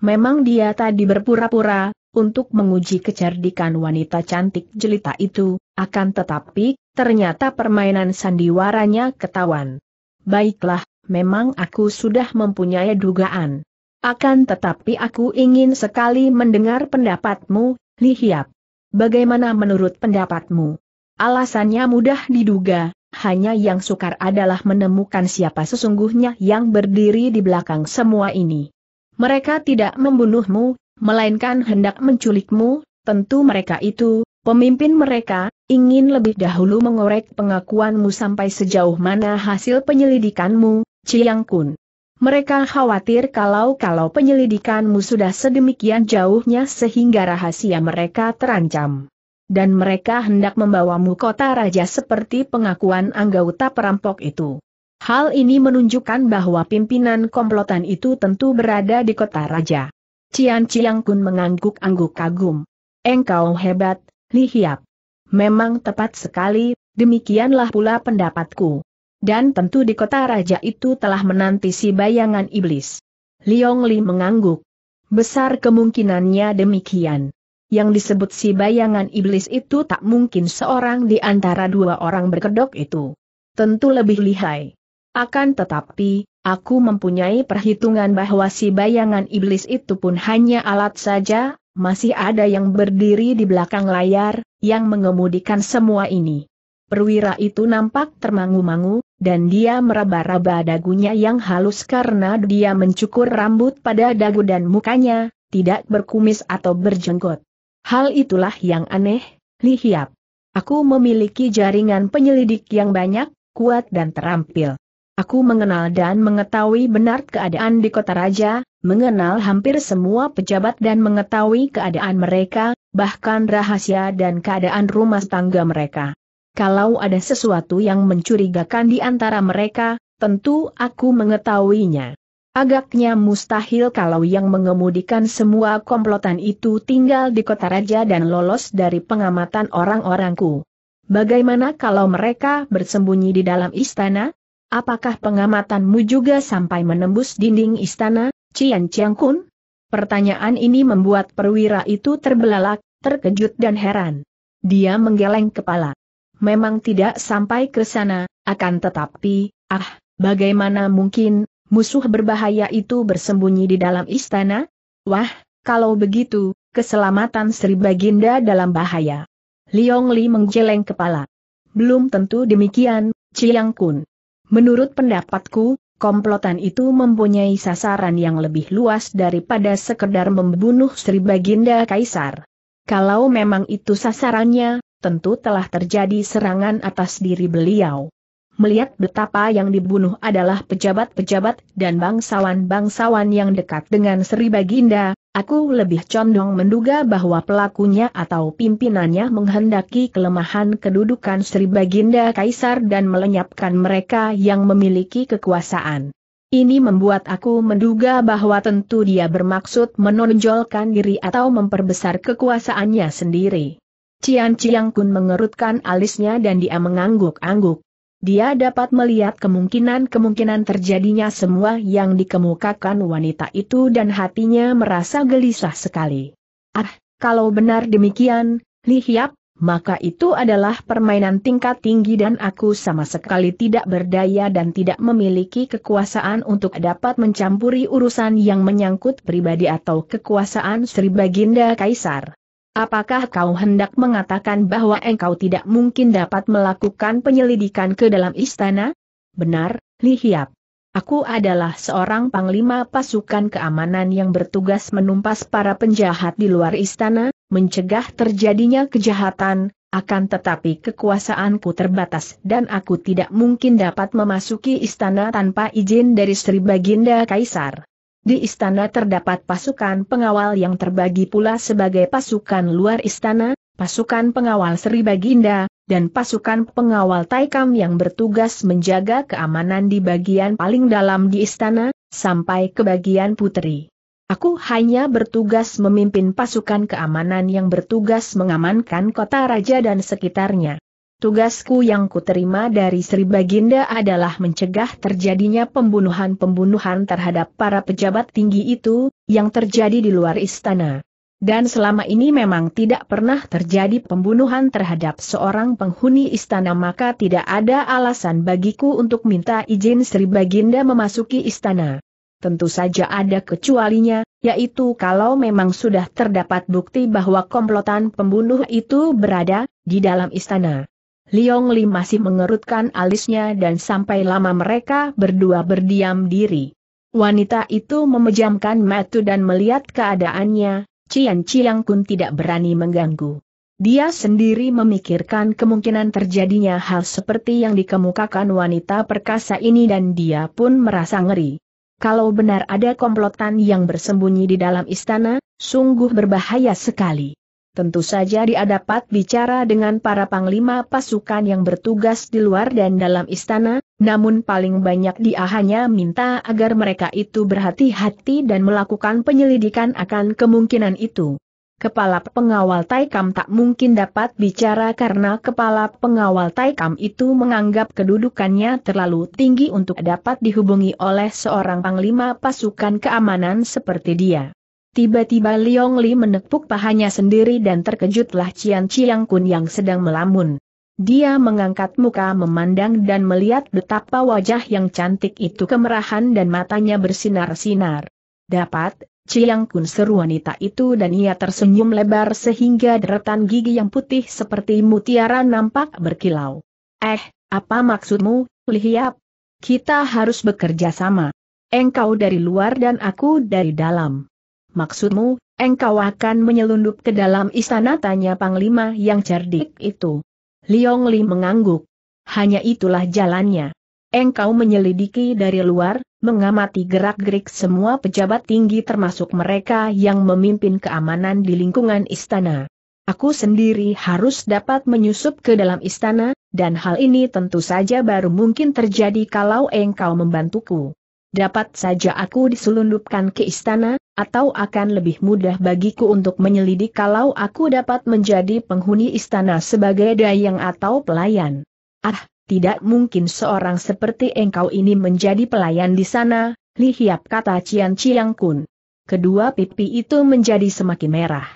Memang dia tadi berpura-pura, untuk menguji kecerdikan wanita cantik jelita itu, akan tetapi, ternyata permainan sandiwaranya ketahuan. Baiklah, memang aku sudah mempunyai dugaan. Akan tetapi aku ingin sekali mendengar pendapatmu, Li Hiap. Bagaimana menurut pendapatmu? Alasannya mudah diduga, hanya yang sukar adalah menemukan siapa sesungguhnya yang berdiri di belakang semua ini. Mereka tidak membunuhmu, melainkan hendak menculikmu, tentu mereka itu, pemimpin mereka, ingin lebih dahulu mengorek pengakuanmu sampai sejauh mana hasil penyelidikanmu, Chiang Kun. Mereka khawatir kalau-kalau penyelidikanmu sudah sedemikian jauhnya sehingga rahasia mereka terancam. Dan mereka hendak membawamu kota raja seperti pengakuan anggota perampok itu. Hal ini menunjukkan bahwa pimpinan komplotan itu tentu berada di kota raja. Cian Ciang Kun mengangguk-angguk kagum. Engkau hebat, Li Hiap. Memang tepat sekali, demikianlah pula pendapatku. Dan tentu di kota raja itu telah menanti si bayangan iblis. Liong Li mengangguk. Besar kemungkinannya demikian. Yang disebut si bayangan iblis itu tak mungkin seorang di antara dua orang berkedok itu. Tentu lebih lihai. Akan tetapi, aku mempunyai perhitungan bahwa si bayangan iblis itu pun hanya alat saja, masih ada yang berdiri di belakang layar, yang mengemudikan semua ini. Perwira itu nampak termangu-mangu, dan dia meraba-raba dagunya yang halus karena dia mencukur rambut pada dagu dan mukanya, tidak berkumis atau berjenggot. Hal itulah yang aneh, Li Hiap. Aku memiliki jaringan penyelidik yang banyak, kuat dan terampil. Aku mengenal dan mengetahui benar keadaan di kota raja, mengenal hampir semua pejabat dan mengetahui keadaan mereka, bahkan rahasia dan keadaan rumah tangga mereka. Kalau ada sesuatu yang mencurigakan di antara mereka, tentu aku mengetahuinya. Agaknya mustahil kalau yang mengemudikan semua komplotan itu tinggal di kota raja dan lolos dari pengamatan orang-orangku. Bagaimana kalau mereka bersembunyi di dalam istana? Apakah pengamatanmu juga sampai menembus dinding istana? Cian Chiang Kun? Pertanyaan ini membuat perwira itu terbelalak, terkejut dan heran. Dia menggeleng kepala. Memang tidak sampai ke sana, akan tetapi, ah, bagaimana mungkin, musuh berbahaya itu bersembunyi di dalam istana? Wah, kalau begitu, keselamatan Sri Baginda dalam bahaya. Liong Li menggeleng kepala. Belum tentu demikian, Chiang Kun. Menurut pendapatku, komplotan itu mempunyai sasaran yang lebih luas daripada sekedar membunuh Sri Baginda Kaisar. Kalau memang itu sasarannya, tentu telah terjadi serangan atas diri beliau. Melihat betapa yang dibunuh adalah pejabat-pejabat dan bangsawan-bangsawan yang dekat dengan Sri Baginda, Aku lebih condong menduga bahwa pelakunya atau pimpinannya menghendaki kelemahan kedudukan Sri Baginda Kaisar dan melenyapkan mereka yang memiliki kekuasaan. Ini membuat aku menduga bahwa tentu dia bermaksud menonjolkan diri atau memperbesar kekuasaannya sendiri. Cian Ciang Kun mengerutkan alisnya dan dia mengangguk-angguk. Dia dapat melihat kemungkinan-kemungkinan terjadinya semua yang dikemukakan wanita itu dan hatinya merasa gelisah sekali. Ah, kalau benar demikian, Hiap, maka itu adalah permainan tingkat tinggi dan aku sama sekali tidak berdaya dan tidak memiliki kekuasaan untuk dapat mencampuri urusan yang menyangkut pribadi atau kekuasaan Sri Baginda Kaisar. Apakah kau hendak mengatakan bahwa engkau tidak mungkin dapat melakukan penyelidikan ke dalam istana? Benar, Li Hiap. Aku adalah seorang panglima pasukan keamanan yang bertugas menumpas para penjahat di luar istana, mencegah terjadinya kejahatan, akan tetapi kekuasaanku terbatas dan aku tidak mungkin dapat memasuki istana tanpa izin dari Sri Baginda Kaisar. Di istana terdapat pasukan pengawal yang terbagi pula sebagai pasukan luar istana, pasukan pengawal Sri Baginda, dan pasukan pengawal Taikam yang bertugas menjaga keamanan di bagian paling dalam di istana, sampai ke bagian putri. Aku hanya bertugas memimpin pasukan keamanan yang bertugas mengamankan kota raja dan sekitarnya. Tugasku yang kuterima dari Sri Baginda adalah mencegah terjadinya pembunuhan-pembunuhan terhadap para pejabat tinggi itu, yang terjadi di luar istana. Dan selama ini memang tidak pernah terjadi pembunuhan terhadap seorang penghuni istana maka tidak ada alasan bagiku untuk minta izin Sri Baginda memasuki istana. Tentu saja ada kecualinya, yaitu kalau memang sudah terdapat bukti bahwa komplotan pembunuh itu berada di dalam istana. Liong Li masih mengerutkan alisnya dan sampai lama mereka berdua berdiam diri. Wanita itu memejamkan mata dan melihat keadaannya, Cian Ciang Kun tidak berani mengganggu. Dia sendiri memikirkan kemungkinan terjadinya hal seperti yang dikemukakan wanita perkasa ini dan dia pun merasa ngeri. Kalau benar ada komplotan yang bersembunyi di dalam istana, sungguh berbahaya sekali tentu saja dia dapat bicara dengan para panglima pasukan yang bertugas di luar dan dalam istana, namun paling banyak dia hanya minta agar mereka itu berhati-hati dan melakukan penyelidikan akan kemungkinan itu. Kepala pengawal Taikam tak mungkin dapat bicara karena kepala pengawal Taikam itu menganggap kedudukannya terlalu tinggi untuk dapat dihubungi oleh seorang panglima pasukan keamanan seperti dia. Tiba-tiba Liong Li menepuk pahanya sendiri dan terkejutlah Cian Chiang Kun yang sedang melamun. Dia mengangkat muka memandang dan melihat betapa wajah yang cantik itu kemerahan dan matanya bersinar-sinar. Dapat, Chiang Kun seru wanita itu dan ia tersenyum lebar sehingga deretan gigi yang putih seperti mutiara nampak berkilau. Eh, apa maksudmu, Lihiap? Kita harus bekerja sama. Engkau dari luar dan aku dari dalam. Maksudmu, engkau akan menyelundup ke dalam istana tanya Panglima yang cerdik itu. Liong Li mengangguk. Hanya itulah jalannya. Engkau menyelidiki dari luar, mengamati gerak-gerik semua pejabat tinggi termasuk mereka yang memimpin keamanan di lingkungan istana. Aku sendiri harus dapat menyusup ke dalam istana, dan hal ini tentu saja baru mungkin terjadi kalau engkau membantuku dapat saja aku diselundupkan ke istana, atau akan lebih mudah bagiku untuk menyelidik kalau aku dapat menjadi penghuni istana sebagai dayang atau pelayan. Ah, tidak mungkin seorang seperti engkau ini menjadi pelayan di sana, lihiap kata Cian Chiang Kun. Kedua pipi itu menjadi semakin merah.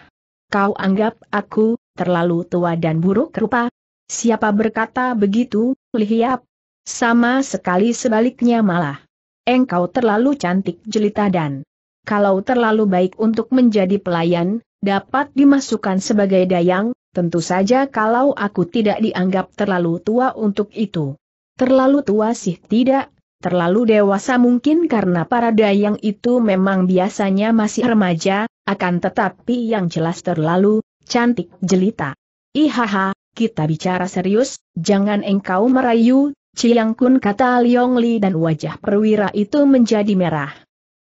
Kau anggap aku, terlalu tua dan buruk rupa? Siapa berkata begitu, lihiap? Sama sekali sebaliknya malah engkau terlalu cantik jelita dan kalau terlalu baik untuk menjadi pelayan, dapat dimasukkan sebagai dayang, tentu saja kalau aku tidak dianggap terlalu tua untuk itu. Terlalu tua sih tidak, terlalu dewasa mungkin karena para dayang itu memang biasanya masih remaja, akan tetapi yang jelas terlalu cantik jelita. Ihaha, kita bicara serius, jangan engkau merayu, Ciang Kun kata Liong Li dan wajah perwira itu menjadi merah.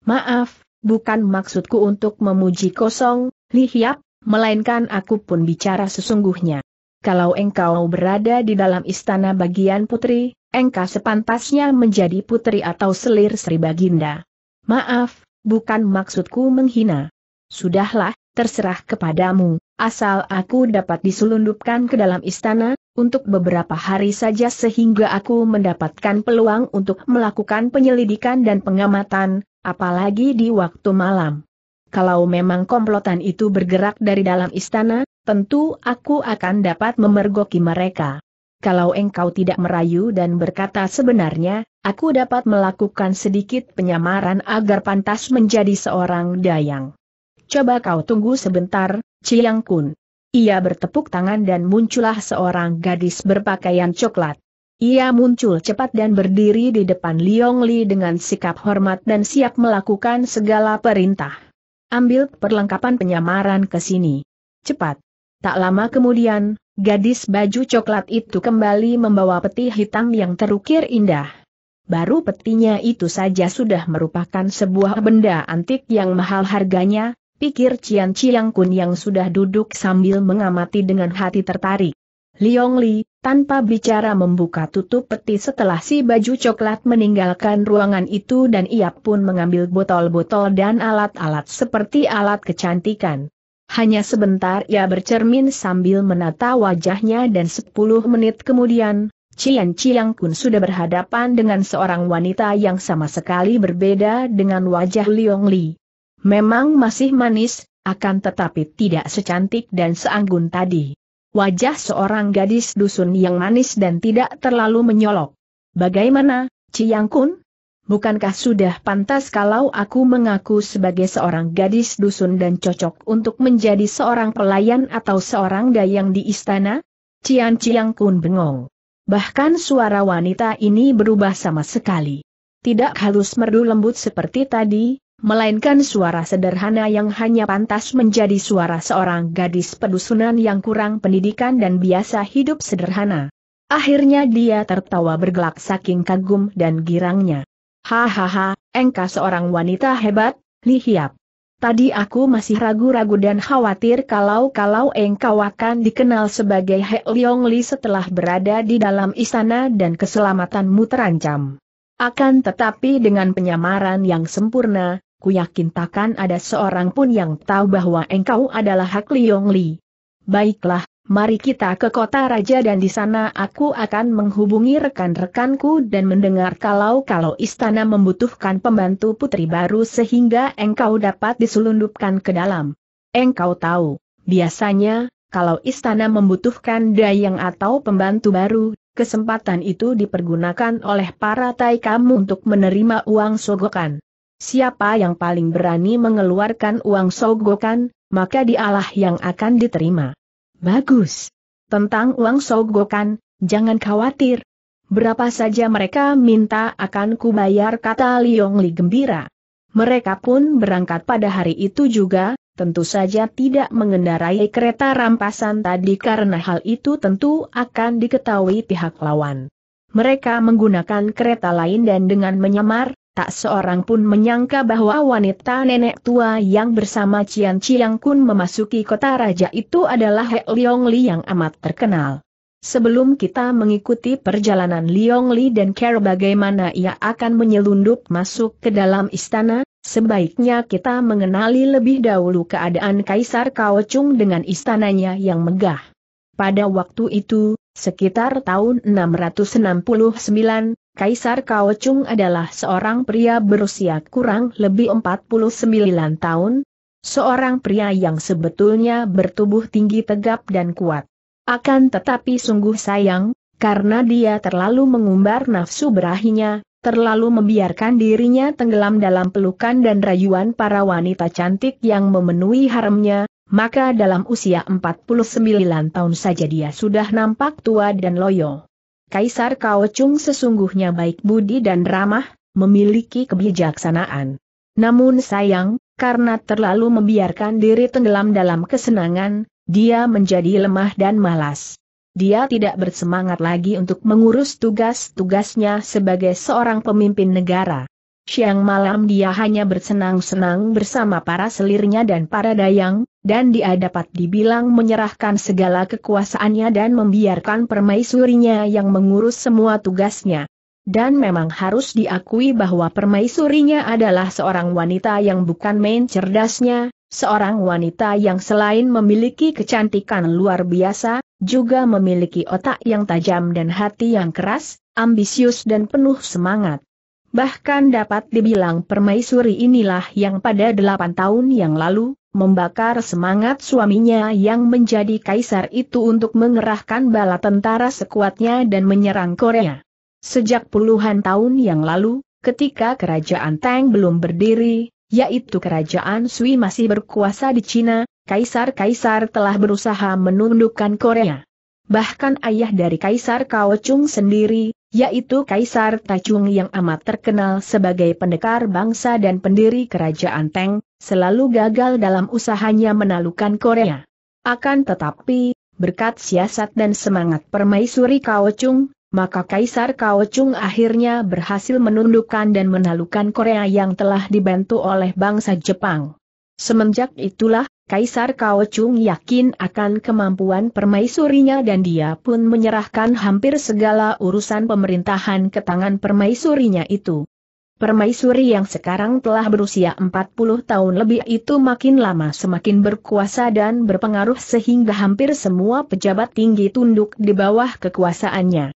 Maaf, bukan maksudku untuk memuji kosong, Li Hiap, melainkan aku pun bicara sesungguhnya. Kalau engkau berada di dalam istana bagian putri, engkau sepantasnya menjadi putri atau selir Sri Baginda. Maaf, bukan maksudku menghina. Sudahlah, terserah kepadamu, asal aku dapat diselundupkan ke dalam istana, untuk beberapa hari saja sehingga aku mendapatkan peluang untuk melakukan penyelidikan dan pengamatan, apalagi di waktu malam. Kalau memang komplotan itu bergerak dari dalam istana, tentu aku akan dapat memergoki mereka. Kalau engkau tidak merayu dan berkata sebenarnya, aku dapat melakukan sedikit penyamaran agar pantas menjadi seorang dayang. Coba kau tunggu sebentar, Ciyang Kun. Ia bertepuk tangan dan muncullah seorang gadis berpakaian coklat. Ia muncul cepat dan berdiri di depan Liong Li dengan sikap hormat dan siap melakukan segala perintah. Ambil perlengkapan penyamaran ke sini. Cepat. Tak lama kemudian, gadis baju coklat itu kembali membawa peti hitam yang terukir indah. Baru petinya itu saja sudah merupakan sebuah benda antik yang mahal harganya, pikir Cian Chiang Kun yang sudah duduk sambil mengamati dengan hati tertarik. Liong Li, tanpa bicara membuka tutup peti setelah si baju coklat meninggalkan ruangan itu dan ia pun mengambil botol-botol dan alat-alat seperti alat kecantikan. Hanya sebentar ia bercermin sambil menata wajahnya dan 10 menit kemudian, Cian Chiang Kun sudah berhadapan dengan seorang wanita yang sama sekali berbeda dengan wajah Liong Li. Memang masih manis, akan tetapi tidak secantik dan seanggun tadi. Wajah seorang gadis dusun yang manis dan tidak terlalu menyolok. Bagaimana, Ciyang Kun? Bukankah sudah pantas kalau aku mengaku sebagai seorang gadis dusun dan cocok untuk menjadi seorang pelayan atau seorang dayang di istana? Cian Ciang Kun bengong. Bahkan suara wanita ini berubah sama sekali. Tidak halus merdu lembut seperti tadi, melainkan suara sederhana yang hanya pantas menjadi suara seorang gadis pedusunan yang kurang pendidikan dan biasa hidup sederhana. Akhirnya dia tertawa bergelak saking kagum dan girangnya. Hahaha, engkau seorang wanita hebat, Li Hiap. Tadi aku masih ragu-ragu dan khawatir kalau-kalau engkau akan dikenal sebagai He Leong Li setelah berada di dalam istana dan keselamatanmu terancam. Akan tetapi dengan penyamaran yang sempurna, ku yakin takkan ada seorang pun yang tahu bahwa engkau adalah Hak Liong Li. Baiklah, mari kita ke kota raja dan di sana aku akan menghubungi rekan-rekanku dan mendengar kalau-kalau istana membutuhkan pembantu putri baru sehingga engkau dapat diselundupkan ke dalam. Engkau tahu, biasanya, kalau istana membutuhkan dayang atau pembantu baru, kesempatan itu dipergunakan oleh para taikamu untuk menerima uang sogokan siapa yang paling berani mengeluarkan uang sogokan, maka dialah yang akan diterima. Bagus. Tentang uang sogokan, jangan khawatir. Berapa saja mereka minta akan kubayar kata Liong Li gembira. Mereka pun berangkat pada hari itu juga, tentu saja tidak mengendarai kereta rampasan tadi karena hal itu tentu akan diketahui pihak lawan. Mereka menggunakan kereta lain dan dengan menyamar, tak seorang pun menyangka bahwa wanita nenek tua yang bersama Cian Ciang Kun memasuki kota raja itu adalah He Leong Li yang amat terkenal. Sebelum kita mengikuti perjalanan Leong Li dan Care bagaimana ia akan menyelundup masuk ke dalam istana, sebaiknya kita mengenali lebih dahulu keadaan Kaisar Chung dengan istananya yang megah. Pada waktu itu, sekitar tahun 669, Kaisar Chung adalah seorang pria berusia kurang lebih 49 tahun, seorang pria yang sebetulnya bertubuh tinggi tegap dan kuat. Akan tetapi sungguh sayang, karena dia terlalu mengumbar nafsu berahinya, terlalu membiarkan dirinya tenggelam dalam pelukan dan rayuan para wanita cantik yang memenuhi haremnya, maka dalam usia 49 tahun saja dia sudah nampak tua dan loyo. Kaisar Kao Chung sesungguhnya baik budi dan ramah, memiliki kebijaksanaan. Namun sayang, karena terlalu membiarkan diri tenggelam dalam kesenangan, dia menjadi lemah dan malas. Dia tidak bersemangat lagi untuk mengurus tugas-tugasnya sebagai seorang pemimpin negara. Siang malam dia hanya bersenang-senang bersama para selirnya dan para dayang, dan dia dapat dibilang menyerahkan segala kekuasaannya dan membiarkan permaisurinya yang mengurus semua tugasnya. Dan memang harus diakui bahwa permaisurinya adalah seorang wanita yang bukan main cerdasnya, seorang wanita yang selain memiliki kecantikan luar biasa, juga memiliki otak yang tajam dan hati yang keras, ambisius dan penuh semangat. Bahkan dapat dibilang permaisuri inilah yang pada delapan tahun yang lalu, membakar semangat suaminya yang menjadi kaisar itu untuk mengerahkan bala tentara sekuatnya dan menyerang Korea. Sejak puluhan tahun yang lalu, ketika kerajaan Tang belum berdiri, yaitu kerajaan Sui masih berkuasa di Cina, kaisar-kaisar telah berusaha menundukkan Korea. Bahkan ayah dari Kaisar Kao Chung sendiri, yaitu Kaisar Tacung yang amat terkenal sebagai pendekar bangsa dan pendiri kerajaan Teng, selalu gagal dalam usahanya menalukan Korea. Akan tetapi, berkat siasat dan semangat permaisuri Kao Chung, maka Kaisar Kao Chung akhirnya berhasil menundukkan dan menalukan Korea yang telah dibantu oleh bangsa Jepang. Semenjak itulah, Kaisar Kao Chung yakin akan kemampuan permaisurinya dan dia pun menyerahkan hampir segala urusan pemerintahan ke tangan permaisurinya itu. Permaisuri yang sekarang telah berusia 40 tahun lebih itu makin lama semakin berkuasa dan berpengaruh sehingga hampir semua pejabat tinggi tunduk di bawah kekuasaannya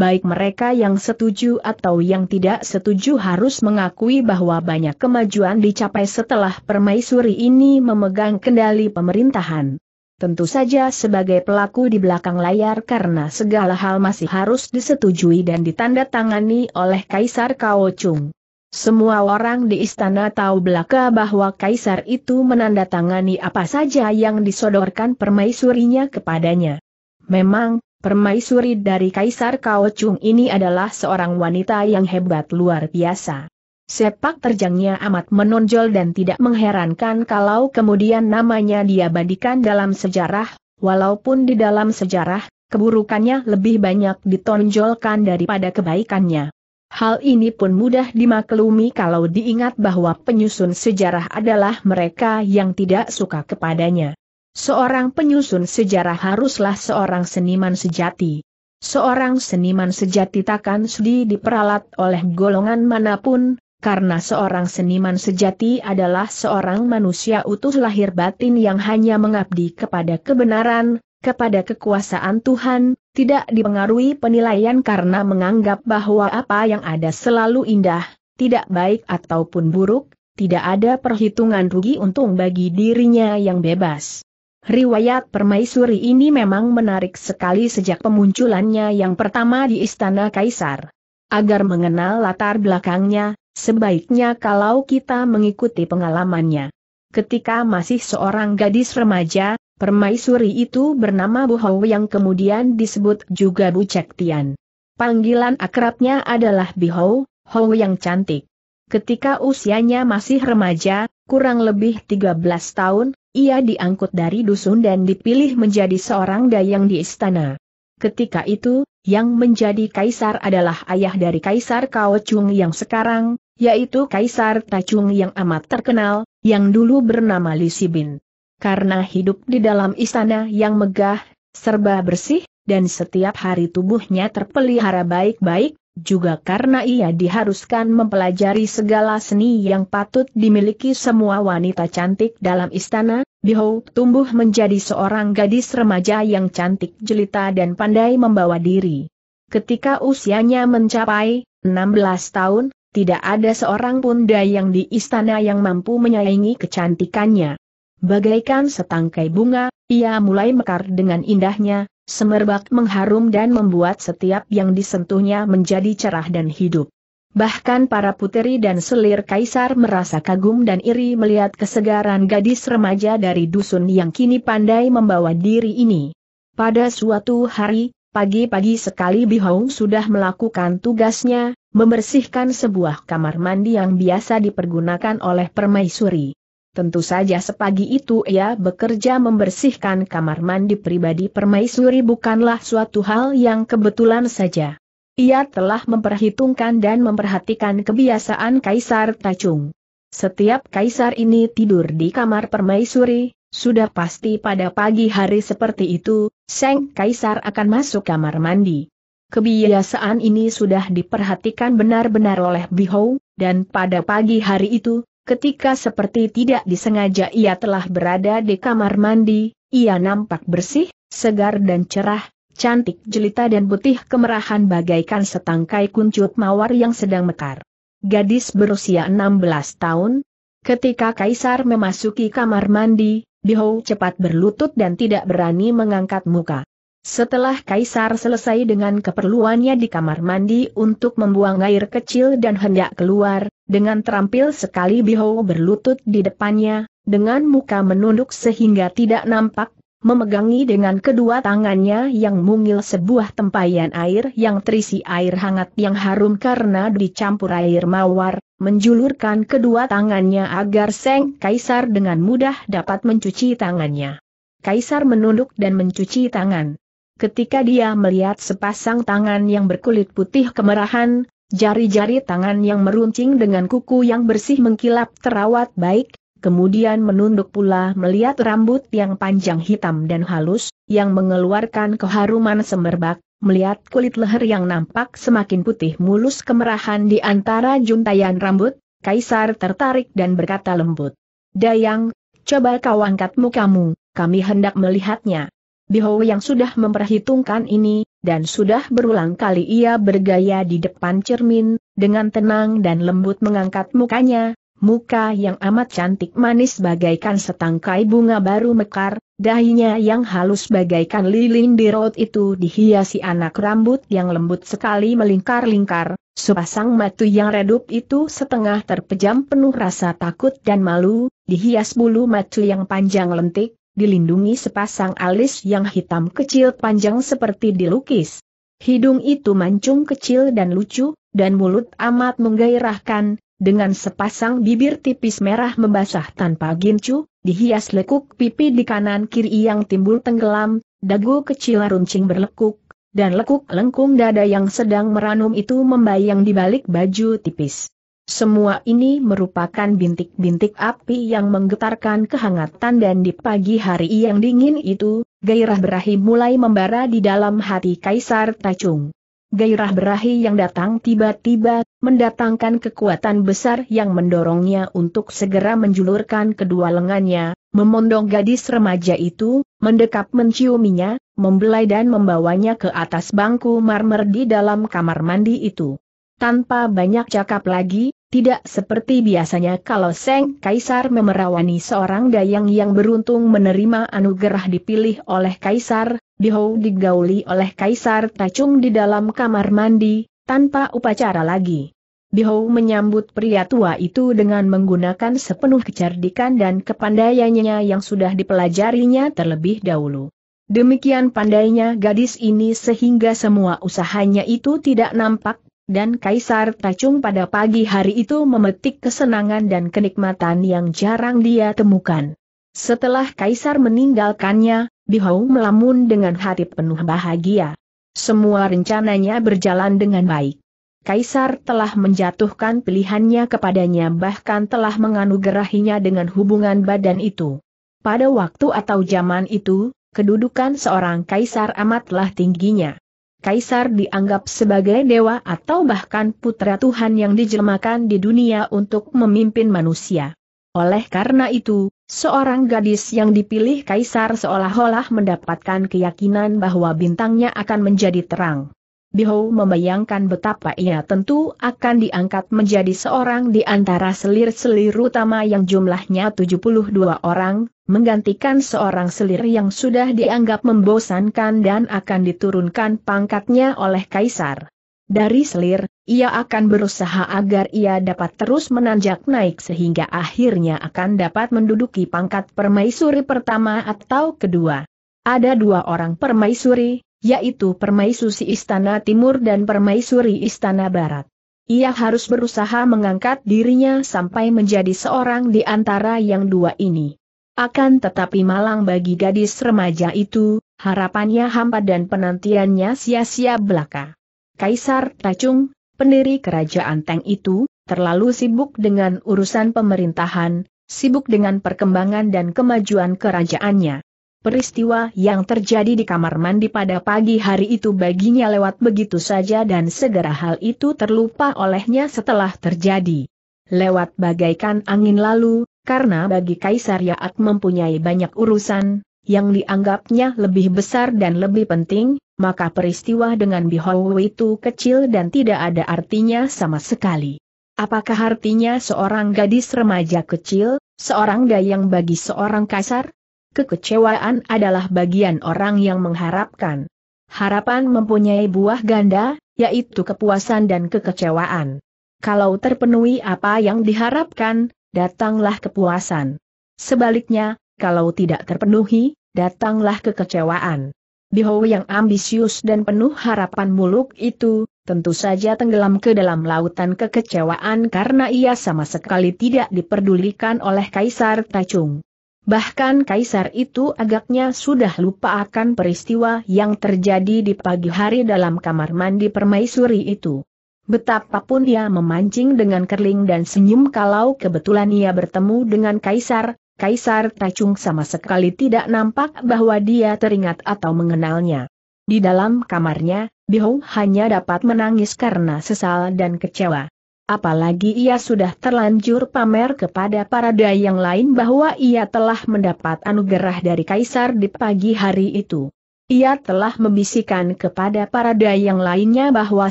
baik mereka yang setuju atau yang tidak setuju harus mengakui bahwa banyak kemajuan dicapai setelah permaisuri ini memegang kendali pemerintahan. Tentu saja sebagai pelaku di belakang layar karena segala hal masih harus disetujui dan ditandatangani oleh Kaisar Kao Chung. Semua orang di istana tahu belaka bahwa kaisar itu menandatangani apa saja yang disodorkan permaisurinya kepadanya. Memang, Permaisuri dari Kaisar Kaocung ini adalah seorang wanita yang hebat luar biasa. Sepak terjangnya amat menonjol dan tidak mengherankan kalau kemudian namanya diabadikan dalam sejarah, walaupun di dalam sejarah, keburukannya lebih banyak ditonjolkan daripada kebaikannya. Hal ini pun mudah dimaklumi kalau diingat bahwa penyusun sejarah adalah mereka yang tidak suka kepadanya seorang penyusun sejarah haruslah seorang seniman sejati. Seorang seniman sejati takkan sudi diperalat oleh golongan manapun, karena seorang seniman sejati adalah seorang manusia utuh lahir batin yang hanya mengabdi kepada kebenaran, kepada kekuasaan Tuhan, tidak dipengaruhi penilaian karena menganggap bahwa apa yang ada selalu indah, tidak baik ataupun buruk, tidak ada perhitungan rugi untung bagi dirinya yang bebas. Riwayat permaisuri ini memang menarik sekali sejak pemunculannya yang pertama di Istana Kaisar. Agar mengenal latar belakangnya, sebaiknya kalau kita mengikuti pengalamannya. Ketika masih seorang gadis remaja, permaisuri itu bernama Bu Hou yang kemudian disebut juga Bu Cek Tian. Panggilan akrabnya adalah Bi Hou, Hou yang cantik. Ketika usianya masih remaja, kurang lebih 13 tahun, ia diangkut dari dusun dan dipilih menjadi seorang dayang di istana. Ketika itu, yang menjadi kaisar adalah ayah dari kaisar Kao Chung yang sekarang, yaitu kaisar Tachung yang amat terkenal, yang dulu bernama Li Sibin. Karena hidup di dalam istana yang megah, serba bersih, dan setiap hari tubuhnya terpelihara baik-baik, juga karena ia diharuskan mempelajari segala seni yang patut dimiliki semua wanita cantik dalam istana, Biho tumbuh menjadi seorang gadis remaja yang cantik jelita dan pandai membawa diri. Ketika usianya mencapai 16 tahun, tidak ada seorang pun dayang di istana yang mampu menyaingi kecantikannya. Bagaikan setangkai bunga, ia mulai mekar dengan indahnya, semerbak mengharum dan membuat setiap yang disentuhnya menjadi cerah dan hidup. Bahkan para puteri dan selir kaisar merasa kagum dan iri melihat kesegaran gadis remaja dari dusun yang kini pandai membawa diri ini. Pada suatu hari, pagi-pagi sekali Bihong sudah melakukan tugasnya, membersihkan sebuah kamar mandi yang biasa dipergunakan oleh permaisuri. Tentu saja sepagi itu ia bekerja membersihkan kamar mandi pribadi permaisuri bukanlah suatu hal yang kebetulan saja. Ia telah memperhitungkan dan memperhatikan kebiasaan Kaisar Tacung. Setiap kaisar ini tidur di kamar permaisuri, sudah pasti pada pagi hari seperti itu, Seng Kaisar akan masuk kamar mandi. Kebiasaan ini sudah diperhatikan benar-benar oleh Bihou, dan pada pagi hari itu, ketika seperti tidak disengaja ia telah berada di kamar mandi, ia nampak bersih, segar dan cerah, cantik jelita dan putih kemerahan bagaikan setangkai kuncup mawar yang sedang mekar. Gadis berusia 16 tahun, ketika Kaisar memasuki kamar mandi, Bihou cepat berlutut dan tidak berani mengangkat muka. Setelah Kaisar selesai dengan keperluannya di kamar mandi untuk membuang air kecil dan hendak keluar, dengan terampil sekali Biho berlutut di depannya, dengan muka menunduk sehingga tidak nampak, memegangi dengan kedua tangannya yang mungil sebuah tempayan air yang terisi air hangat yang harum karena dicampur air mawar, menjulurkan kedua tangannya agar Seng Kaisar dengan mudah dapat mencuci tangannya. Kaisar menunduk dan mencuci tangan. Ketika dia melihat sepasang tangan yang berkulit putih kemerahan, jari-jari tangan yang meruncing dengan kuku yang bersih mengkilap terawat baik, kemudian menunduk pula melihat rambut yang panjang hitam dan halus, yang mengeluarkan keharuman semerbak, melihat kulit leher yang nampak semakin putih mulus kemerahan di antara juntayan rambut, Kaisar tertarik dan berkata lembut. Dayang, coba kau angkat mukamu, kami hendak melihatnya. Biho yang sudah memperhitungkan ini, dan sudah berulang kali ia bergaya di depan cermin, dengan tenang dan lembut mengangkat mukanya, muka yang amat cantik manis bagaikan setangkai bunga baru mekar, dahinya yang halus bagaikan lilin di rot itu dihiasi anak rambut yang lembut sekali melingkar-lingkar, sepasang matu yang redup itu setengah terpejam penuh rasa takut dan malu, dihias bulu matu yang panjang lentik, dilindungi sepasang alis yang hitam kecil panjang seperti dilukis. Hidung itu mancung kecil dan lucu, dan mulut amat menggairahkan, dengan sepasang bibir tipis merah membasah tanpa gincu, dihias lekuk pipi di kanan kiri yang timbul tenggelam, dagu kecil runcing berlekuk, dan lekuk lengkung dada yang sedang meranum itu membayang di balik baju tipis. Semua ini merupakan bintik-bintik api yang menggetarkan kehangatan dan di pagi hari yang dingin itu, gairah berahi mulai membara di dalam hati Kaisar Tacung. Gairah berahi yang datang tiba-tiba, mendatangkan kekuatan besar yang mendorongnya untuk segera menjulurkan kedua lengannya, memondong gadis remaja itu, mendekap menciuminya, membelai dan membawanya ke atas bangku marmer di dalam kamar mandi itu. Tanpa banyak cakap lagi, tidak seperti biasanya kalau Seng Kaisar memerawani seorang dayang yang beruntung menerima anugerah dipilih oleh Kaisar, Dihou digauli oleh Kaisar Tacung di dalam kamar mandi, tanpa upacara lagi. Dihou menyambut pria tua itu dengan menggunakan sepenuh kecerdikan dan kepandaiannya yang sudah dipelajarinya terlebih dahulu. Demikian pandainya gadis ini sehingga semua usahanya itu tidak nampak dan Kaisar Tacung pada pagi hari itu memetik kesenangan dan kenikmatan yang jarang dia temukan. Setelah Kaisar meninggalkannya, Bihau melamun dengan hati penuh bahagia. Semua rencananya berjalan dengan baik. Kaisar telah menjatuhkan pilihannya kepadanya bahkan telah menganugerahinya dengan hubungan badan itu. Pada waktu atau zaman itu, kedudukan seorang kaisar amatlah tingginya. Kaisar dianggap sebagai dewa atau bahkan putra Tuhan yang dijelmakan di dunia untuk memimpin manusia. Oleh karena itu, seorang gadis yang dipilih Kaisar seolah-olah mendapatkan keyakinan bahwa bintangnya akan menjadi terang. Biho membayangkan betapa ia tentu akan diangkat menjadi seorang di antara selir-selir utama yang jumlahnya 72 orang, menggantikan seorang selir yang sudah dianggap membosankan dan akan diturunkan pangkatnya oleh kaisar. Dari selir, ia akan berusaha agar ia dapat terus menanjak naik sehingga akhirnya akan dapat menduduki pangkat permaisuri pertama atau kedua. Ada dua orang permaisuri, yaitu permaisuri istana timur dan permaisuri istana barat. Ia harus berusaha mengangkat dirinya sampai menjadi seorang di antara yang dua ini. Akan tetapi malang bagi gadis remaja itu, harapannya hampa dan penantiannya sia-sia belaka. Kaisar Tacung, pendiri kerajaan Teng itu, terlalu sibuk dengan urusan pemerintahan, sibuk dengan perkembangan dan kemajuan kerajaannya. Peristiwa yang terjadi di kamar mandi pada pagi hari itu baginya lewat begitu saja dan segera hal itu terlupa olehnya setelah terjadi. Lewat bagaikan angin lalu, karena bagi Kaisar Yaat mempunyai banyak urusan, yang dianggapnya lebih besar dan lebih penting, maka peristiwa dengan Bihowu itu kecil dan tidak ada artinya sama sekali. Apakah artinya seorang gadis remaja kecil, seorang dayang bagi seorang kasar? Kekecewaan adalah bagian orang yang mengharapkan. Harapan mempunyai buah ganda, yaitu kepuasan dan kekecewaan. Kalau terpenuhi apa yang diharapkan, datanglah kepuasan. Sebaliknya, kalau tidak terpenuhi, datanglah kekecewaan. Biho yang ambisius dan penuh harapan muluk itu, tentu saja tenggelam ke dalam lautan kekecewaan karena ia sama sekali tidak diperdulikan oleh Kaisar Tacung. Bahkan Kaisar itu agaknya sudah lupa akan peristiwa yang terjadi di pagi hari dalam kamar mandi permaisuri itu. Betapapun ia memancing dengan kerling dan senyum kalau kebetulan ia bertemu dengan Kaisar, Kaisar Tacung sama sekali tidak nampak bahwa dia teringat atau mengenalnya. Di dalam kamarnya, Bihong hanya dapat menangis karena sesal dan kecewa. Apalagi ia sudah terlanjur pamer kepada para dayang lain bahwa ia telah mendapat anugerah dari Kaisar di pagi hari itu. Ia telah membisikkan kepada para dayang lainnya bahwa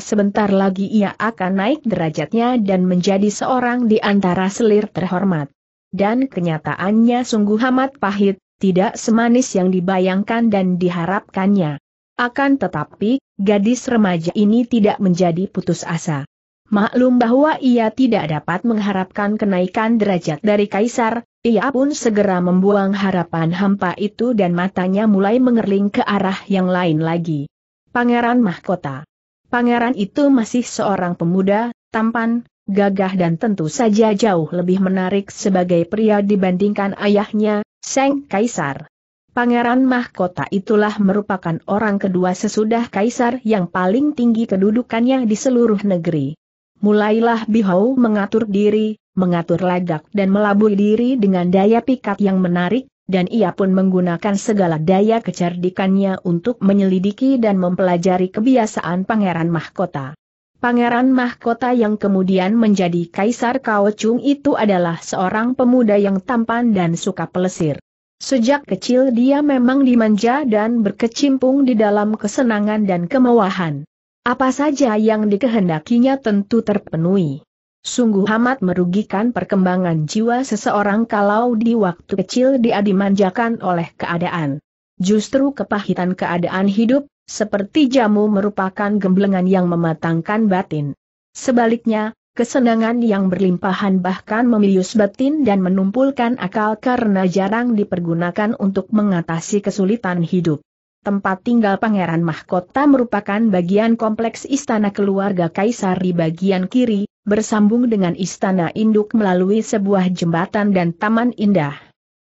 sebentar lagi ia akan naik derajatnya dan menjadi seorang di antara selir terhormat. Dan kenyataannya sungguh amat pahit, tidak semanis yang dibayangkan dan diharapkannya. Akan tetapi, gadis remaja ini tidak menjadi putus asa. Maklum bahwa ia tidak dapat mengharapkan kenaikan derajat dari kaisar, ia pun segera membuang harapan hampa itu dan matanya mulai mengerling ke arah yang lain lagi. Pangeran Mahkota Pangeran itu masih seorang pemuda, tampan, gagah dan tentu saja jauh lebih menarik sebagai pria dibandingkan ayahnya, Seng Kaisar. Pangeran Mahkota itulah merupakan orang kedua sesudah Kaisar yang paling tinggi kedudukannya di seluruh negeri mulailah Bihau mengatur diri, mengatur lagak dan melabui diri dengan daya pikat yang menarik, dan ia pun menggunakan segala daya kecerdikannya untuk menyelidiki dan mempelajari kebiasaan Pangeran Mahkota. Pangeran Mahkota yang kemudian menjadi Kaisar Kaochung itu adalah seorang pemuda yang tampan dan suka pelesir. Sejak kecil dia memang dimanja dan berkecimpung di dalam kesenangan dan kemewahan. Apa saja yang dikehendakinya tentu terpenuhi. Sungguh amat merugikan perkembangan jiwa seseorang kalau di waktu kecil dia dimanjakan oleh keadaan. Justru kepahitan keadaan hidup, seperti jamu merupakan gemblengan yang mematangkan batin. Sebaliknya, kesenangan yang berlimpahan bahkan memilius batin dan menumpulkan akal karena jarang dipergunakan untuk mengatasi kesulitan hidup tempat tinggal Pangeran Mahkota merupakan bagian kompleks istana keluarga Kaisar di bagian kiri, bersambung dengan istana induk melalui sebuah jembatan dan taman indah.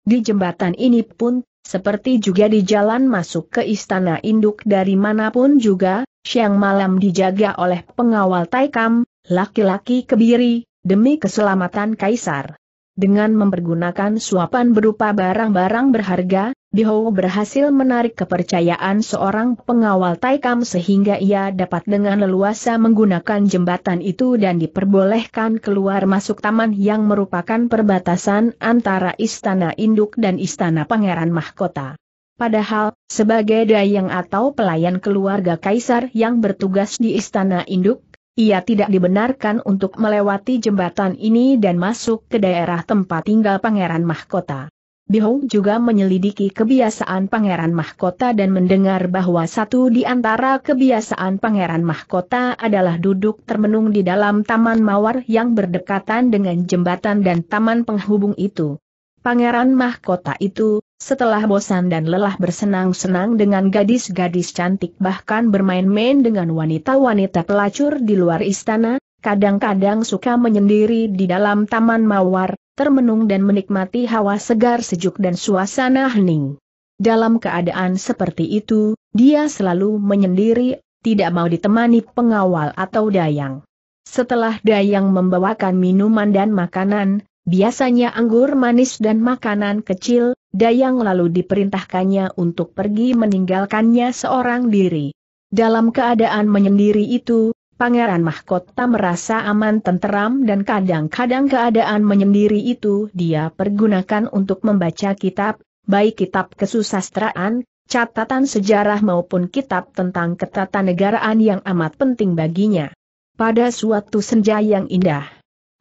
Di jembatan ini pun, seperti juga di jalan masuk ke istana induk dari manapun juga, siang malam dijaga oleh pengawal Taikam, laki-laki kebiri, demi keselamatan Kaisar. Dengan mempergunakan suapan berupa barang-barang berharga, Bihou berhasil menarik kepercayaan seorang pengawal Taikam sehingga ia dapat dengan leluasa menggunakan jembatan itu dan diperbolehkan keluar masuk taman yang merupakan perbatasan antara Istana Induk dan Istana Pangeran Mahkota. Padahal, sebagai dayang atau pelayan keluarga kaisar yang bertugas di Istana Induk, ia tidak dibenarkan untuk melewati jembatan ini dan masuk ke daerah tempat tinggal Pangeran Mahkota. Bihong juga menyelidiki kebiasaan Pangeran Mahkota dan mendengar bahwa satu di antara kebiasaan Pangeran Mahkota adalah duduk termenung di dalam taman mawar yang berdekatan dengan jembatan dan taman penghubung itu. Pangeran Mahkota itu, setelah bosan dan lelah bersenang-senang dengan gadis-gadis cantik bahkan bermain-main dengan wanita-wanita pelacur di luar istana, kadang-kadang suka menyendiri di dalam taman mawar, termenung dan menikmati hawa segar sejuk dan suasana hening. Dalam keadaan seperti itu, dia selalu menyendiri, tidak mau ditemani pengawal atau dayang. Setelah dayang membawakan minuman dan makanan, biasanya anggur manis dan makanan kecil, Dayang lalu diperintahkannya untuk pergi meninggalkannya seorang diri. Dalam keadaan menyendiri itu, Pangeran Mahkota merasa aman tenteram dan kadang-kadang keadaan menyendiri itu dia pergunakan untuk membaca kitab, baik kitab kesusastraan, catatan sejarah maupun kitab tentang ketatanegaraan yang amat penting baginya. Pada suatu senja yang indah,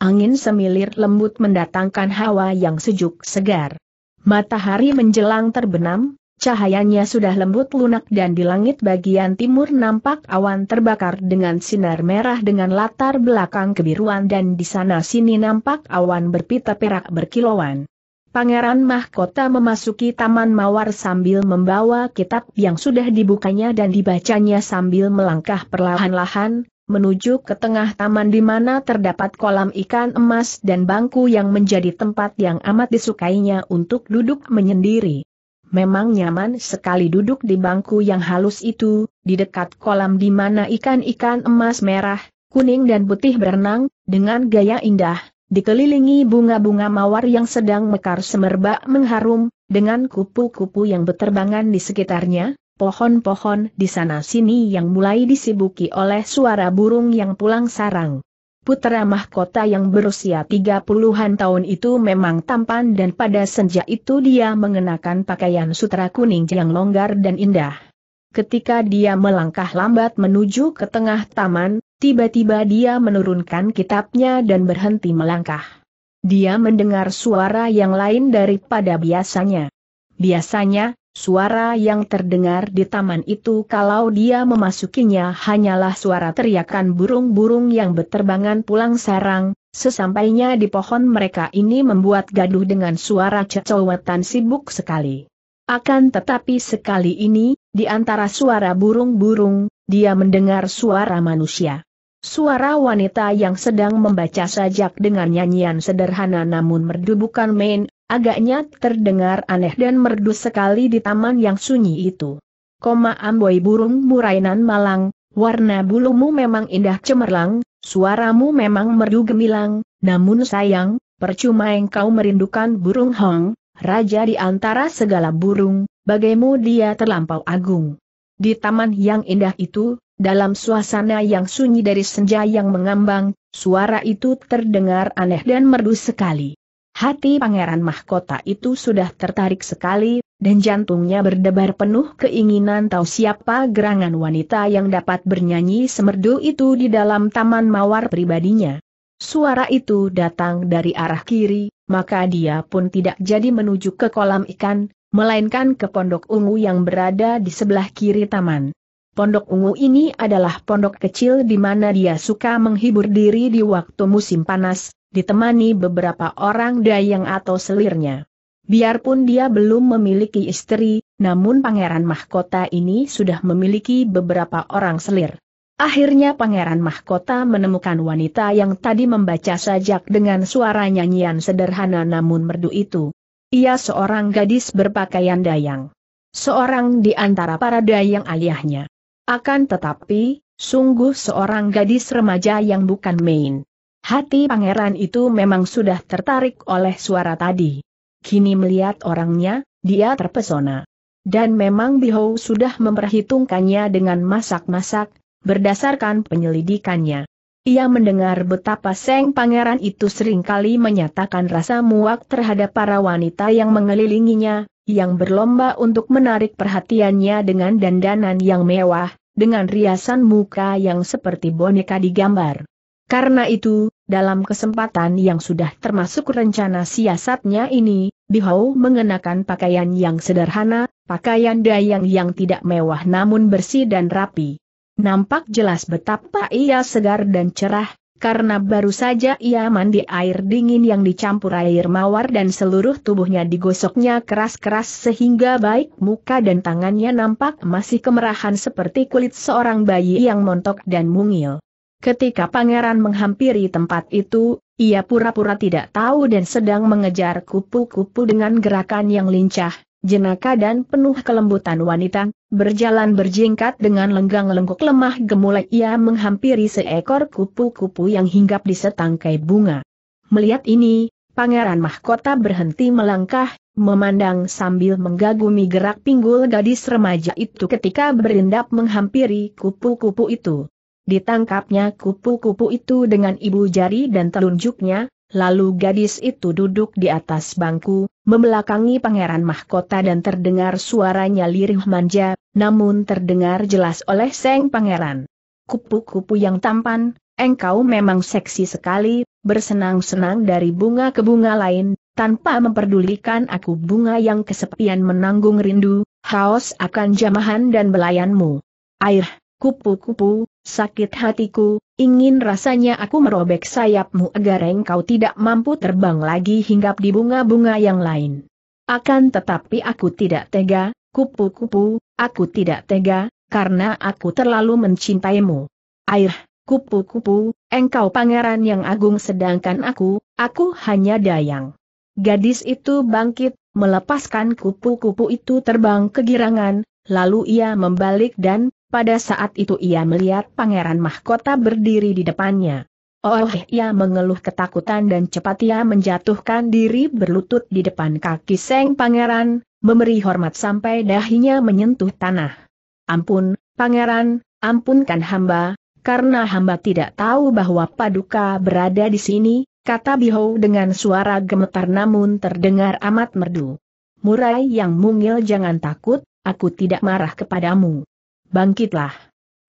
angin semilir lembut mendatangkan hawa yang sejuk segar. Matahari menjelang terbenam, cahayanya sudah lembut lunak dan di langit bagian timur nampak awan terbakar dengan sinar merah dengan latar belakang kebiruan dan di sana sini nampak awan berpita perak berkilauan. Pangeran Mahkota memasuki Taman Mawar sambil membawa kitab yang sudah dibukanya dan dibacanya sambil melangkah perlahan-lahan, menuju ke tengah taman di mana terdapat kolam ikan emas dan bangku yang menjadi tempat yang amat disukainya untuk duduk menyendiri. Memang nyaman sekali duduk di bangku yang halus itu, di dekat kolam di mana ikan-ikan emas merah, kuning dan putih berenang, dengan gaya indah, dikelilingi bunga-bunga mawar yang sedang mekar semerbak mengharum, dengan kupu-kupu yang beterbangan di sekitarnya, pohon-pohon di sana-sini yang mulai disibuki oleh suara burung yang pulang sarang. Putra mahkota yang berusia 30-an tahun itu memang tampan dan pada senja itu dia mengenakan pakaian sutra kuning yang longgar dan indah. Ketika dia melangkah lambat menuju ke tengah taman, tiba-tiba dia menurunkan kitabnya dan berhenti melangkah. Dia mendengar suara yang lain daripada biasanya. Biasanya, Suara yang terdengar di taman itu kalau dia memasukinya hanyalah suara teriakan burung-burung yang beterbangan pulang sarang, sesampainya di pohon mereka ini membuat gaduh dengan suara cecowetan sibuk sekali. Akan tetapi sekali ini, di antara suara burung-burung, dia mendengar suara manusia. Suara wanita yang sedang membaca sajak dengan nyanyian sederhana namun merdu bukan main, Agaknya terdengar aneh dan merdu sekali di taman yang sunyi itu. Koma amboi burung murainan malang, warna bulumu memang indah cemerlang, suaramu memang merdu gemilang, namun sayang, percuma engkau merindukan burung hong, raja di antara segala burung, bagaimu dia terlampau agung. Di taman yang indah itu, dalam suasana yang sunyi dari senja yang mengambang, suara itu terdengar aneh dan merdu sekali. Hati Pangeran Mahkota itu sudah tertarik sekali, dan jantungnya berdebar penuh keinginan tahu siapa gerangan wanita yang dapat bernyanyi semerdu itu di dalam taman mawar pribadinya. Suara itu datang dari arah kiri, maka dia pun tidak jadi menuju ke kolam ikan, melainkan ke pondok ungu yang berada di sebelah kiri taman. Pondok ungu ini adalah pondok kecil di mana dia suka menghibur diri di waktu musim panas, ditemani beberapa orang dayang atau selirnya. Biarpun dia belum memiliki istri, namun Pangeran Mahkota ini sudah memiliki beberapa orang selir. Akhirnya Pangeran Mahkota menemukan wanita yang tadi membaca sajak dengan suara nyanyian sederhana namun merdu itu. Ia seorang gadis berpakaian dayang. Seorang di antara para dayang ayahnya. Akan tetapi, sungguh seorang gadis remaja yang bukan main. Hati pangeran itu memang sudah tertarik oleh suara tadi. Kini melihat orangnya, dia terpesona. Dan memang Bihou sudah memperhitungkannya dengan masak-masak, berdasarkan penyelidikannya. Ia mendengar betapa Seng Pangeran itu seringkali menyatakan rasa muak terhadap para wanita yang mengelilinginya, yang berlomba untuk menarik perhatiannya dengan dandanan yang mewah, dengan riasan muka yang seperti boneka digambar. Karena itu, dalam kesempatan yang sudah termasuk rencana siasatnya ini, Bihau mengenakan pakaian yang sederhana, pakaian dayang yang tidak mewah namun bersih dan rapi. Nampak jelas betapa ia segar dan cerah, karena baru saja ia mandi air dingin yang dicampur air mawar dan seluruh tubuhnya digosoknya keras-keras sehingga baik muka dan tangannya nampak masih kemerahan seperti kulit seorang bayi yang montok dan mungil. Ketika pangeran menghampiri tempat itu, ia pura-pura tidak tahu dan sedang mengejar kupu-kupu dengan gerakan yang lincah, jenaka dan penuh kelembutan wanita, berjalan berjingkat dengan lenggang lengkuk lemah gemulai ia menghampiri seekor kupu-kupu yang hinggap di setangkai bunga. Melihat ini, pangeran mahkota berhenti melangkah, memandang sambil menggagumi gerak pinggul gadis remaja itu ketika berindap menghampiri kupu-kupu itu ditangkapnya kupu-kupu itu dengan ibu jari dan telunjuknya, lalu gadis itu duduk di atas bangku, membelakangi pangeran mahkota dan terdengar suaranya lirih manja, namun terdengar jelas oleh seng pangeran. Kupu-kupu yang tampan, engkau memang seksi sekali, bersenang-senang dari bunga ke bunga lain, tanpa memperdulikan aku bunga yang kesepian menanggung rindu, haus akan jamahan dan belayanmu. Air, kupu-kupu, sakit hatiku, ingin rasanya aku merobek sayapmu agar engkau tidak mampu terbang lagi hinggap di bunga-bunga yang lain. Akan tetapi aku tidak tega, kupu-kupu, aku tidak tega, karena aku terlalu mencintaimu. Air, kupu-kupu, engkau pangeran yang agung sedangkan aku, aku hanya dayang. Gadis itu bangkit, melepaskan kupu-kupu itu terbang kegirangan, lalu ia membalik dan pada saat itu ia melihat pangeran mahkota berdiri di depannya. Oh, ia mengeluh ketakutan dan cepat ia menjatuhkan diri berlutut di depan kaki seng pangeran, memberi hormat sampai dahinya menyentuh tanah. Ampun, pangeran, ampunkan hamba, karena hamba tidak tahu bahwa paduka berada di sini, kata Biho dengan suara gemetar namun terdengar amat merdu. Murai yang mungil jangan takut, aku tidak marah kepadamu bangkitlah.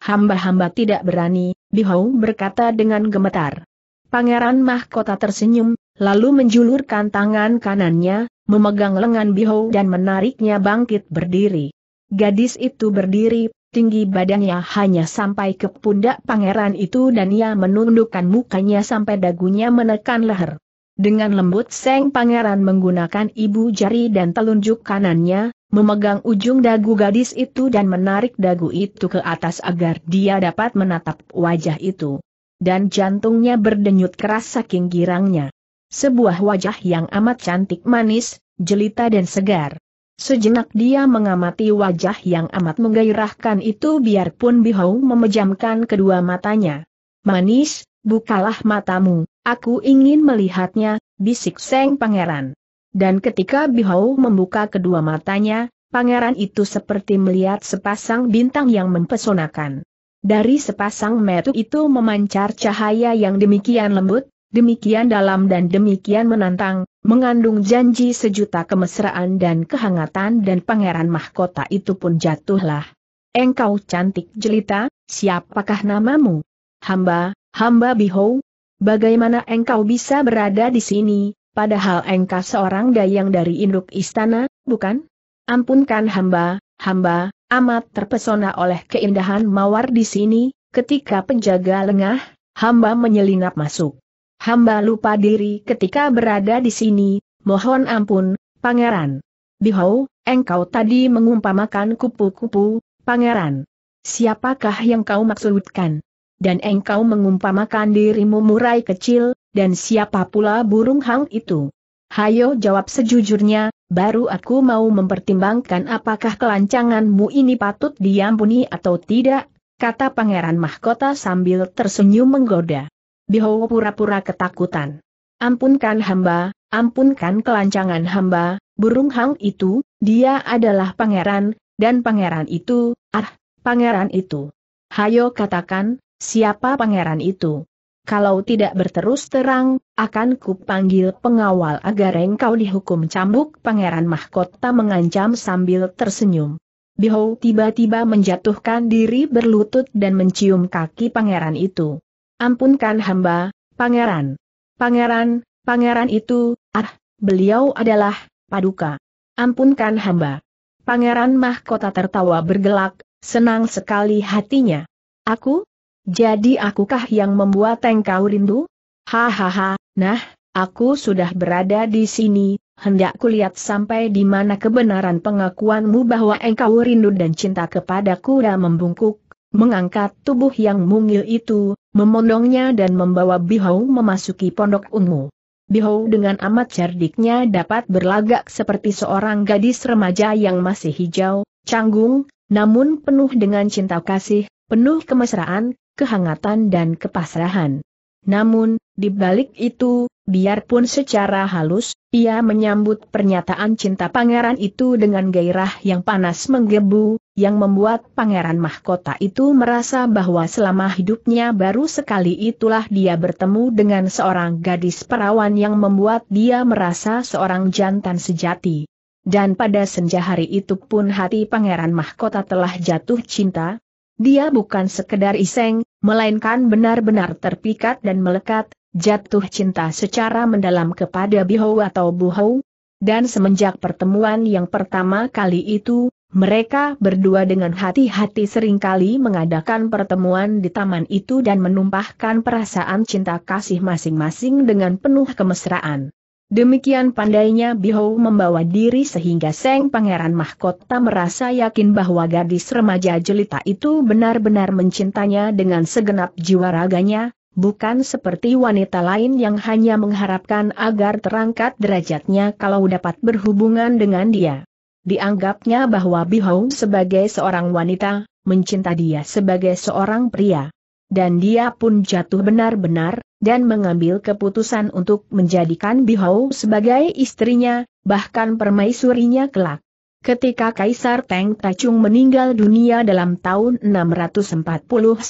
Hamba-hamba tidak berani, Bihou berkata dengan gemetar. Pangeran Mahkota tersenyum, lalu menjulurkan tangan kanannya, memegang lengan Bihou dan menariknya bangkit berdiri. Gadis itu berdiri, tinggi badannya hanya sampai ke pundak pangeran itu dan ia menundukkan mukanya sampai dagunya menekan leher. Dengan lembut Seng Pangeran menggunakan ibu jari dan telunjuk kanannya, memegang ujung dagu gadis itu dan menarik dagu itu ke atas agar dia dapat menatap wajah itu. Dan jantungnya berdenyut keras saking girangnya. Sebuah wajah yang amat cantik manis, jelita dan segar. Sejenak dia mengamati wajah yang amat menggairahkan itu biarpun Bihau memejamkan kedua matanya. Manis, bukalah matamu, aku ingin melihatnya, bisik Seng Pangeran. Dan ketika Bihau membuka kedua matanya, pangeran itu seperti melihat sepasang bintang yang mempesonakan. Dari sepasang metu itu memancar cahaya yang demikian lembut, demikian dalam dan demikian menantang, mengandung janji sejuta kemesraan dan kehangatan dan pangeran mahkota itu pun jatuhlah. Engkau cantik jelita, siapakah namamu? Hamba, hamba Bihou. Bagaimana engkau bisa berada di sini, Padahal engkau seorang dayang dari induk istana, bukan? Ampunkan hamba, hamba, amat terpesona oleh keindahan mawar di sini, ketika penjaga lengah, hamba menyelinap masuk. Hamba lupa diri ketika berada di sini, mohon ampun, pangeran. Bihau, engkau tadi mengumpamakan kupu-kupu, pangeran. Siapakah yang kau maksudkan? dan engkau mengumpamakan dirimu murai kecil, dan siapa pula burung hang itu? Hayo jawab sejujurnya, baru aku mau mempertimbangkan apakah kelancanganmu ini patut diampuni atau tidak, kata Pangeran Mahkota sambil tersenyum menggoda. Bihowo pura-pura ketakutan. Ampunkan hamba, ampunkan kelancangan hamba, burung hang itu, dia adalah pangeran, dan pangeran itu, ah, pangeran itu. Hayo katakan, Siapa pangeran itu? Kalau tidak berterus terang, akan kupanggil pengawal agar engkau dihukum cambuk pangeran mahkota mengancam sambil tersenyum. Bihou tiba-tiba menjatuhkan diri berlutut dan mencium kaki pangeran itu. Ampunkan hamba, pangeran. Pangeran, pangeran itu, ah, beliau adalah, paduka. Ampunkan hamba. Pangeran mahkota tertawa bergelak, senang sekali hatinya. Aku, jadi akukah yang membuat engkau rindu? Hahaha, nah, aku sudah berada di sini, hendak kulihat sampai di mana kebenaran pengakuanmu bahwa engkau rindu dan cinta kepada kuda membungkuk, mengangkat tubuh yang mungil itu, memondongnya dan membawa Bihau memasuki pondok ungu. Bihau dengan amat cerdiknya dapat berlagak seperti seorang gadis remaja yang masih hijau, canggung, namun penuh dengan cinta kasih, penuh kemesraan, kehangatan dan kepasrahan. Namun, di balik itu, biarpun secara halus, ia menyambut pernyataan cinta pangeran itu dengan gairah yang panas menggebu, yang membuat pangeran mahkota itu merasa bahwa selama hidupnya baru sekali itulah dia bertemu dengan seorang gadis perawan yang membuat dia merasa seorang jantan sejati. Dan pada senja hari itu pun hati pangeran mahkota telah jatuh cinta, dia bukan sekedar iseng, melainkan benar-benar terpikat dan melekat, jatuh cinta secara mendalam kepada Bihou atau Buhou. Dan semenjak pertemuan yang pertama kali itu, mereka berdua dengan hati-hati seringkali mengadakan pertemuan di taman itu dan menumpahkan perasaan cinta kasih masing-masing dengan penuh kemesraan. Demikian pandainya Bihou membawa diri sehingga Seng Pangeran Mahkota merasa yakin bahwa gadis remaja jelita itu benar-benar mencintanya dengan segenap jiwa raganya, bukan seperti wanita lain yang hanya mengharapkan agar terangkat derajatnya kalau dapat berhubungan dengan dia. Dianggapnya bahwa Bihou sebagai seorang wanita, mencinta dia sebagai seorang pria dan dia pun jatuh benar-benar, dan mengambil keputusan untuk menjadikan Bihau sebagai istrinya, bahkan permaisurinya kelak. Ketika Kaisar Teng Tacung meninggal dunia dalam tahun 649,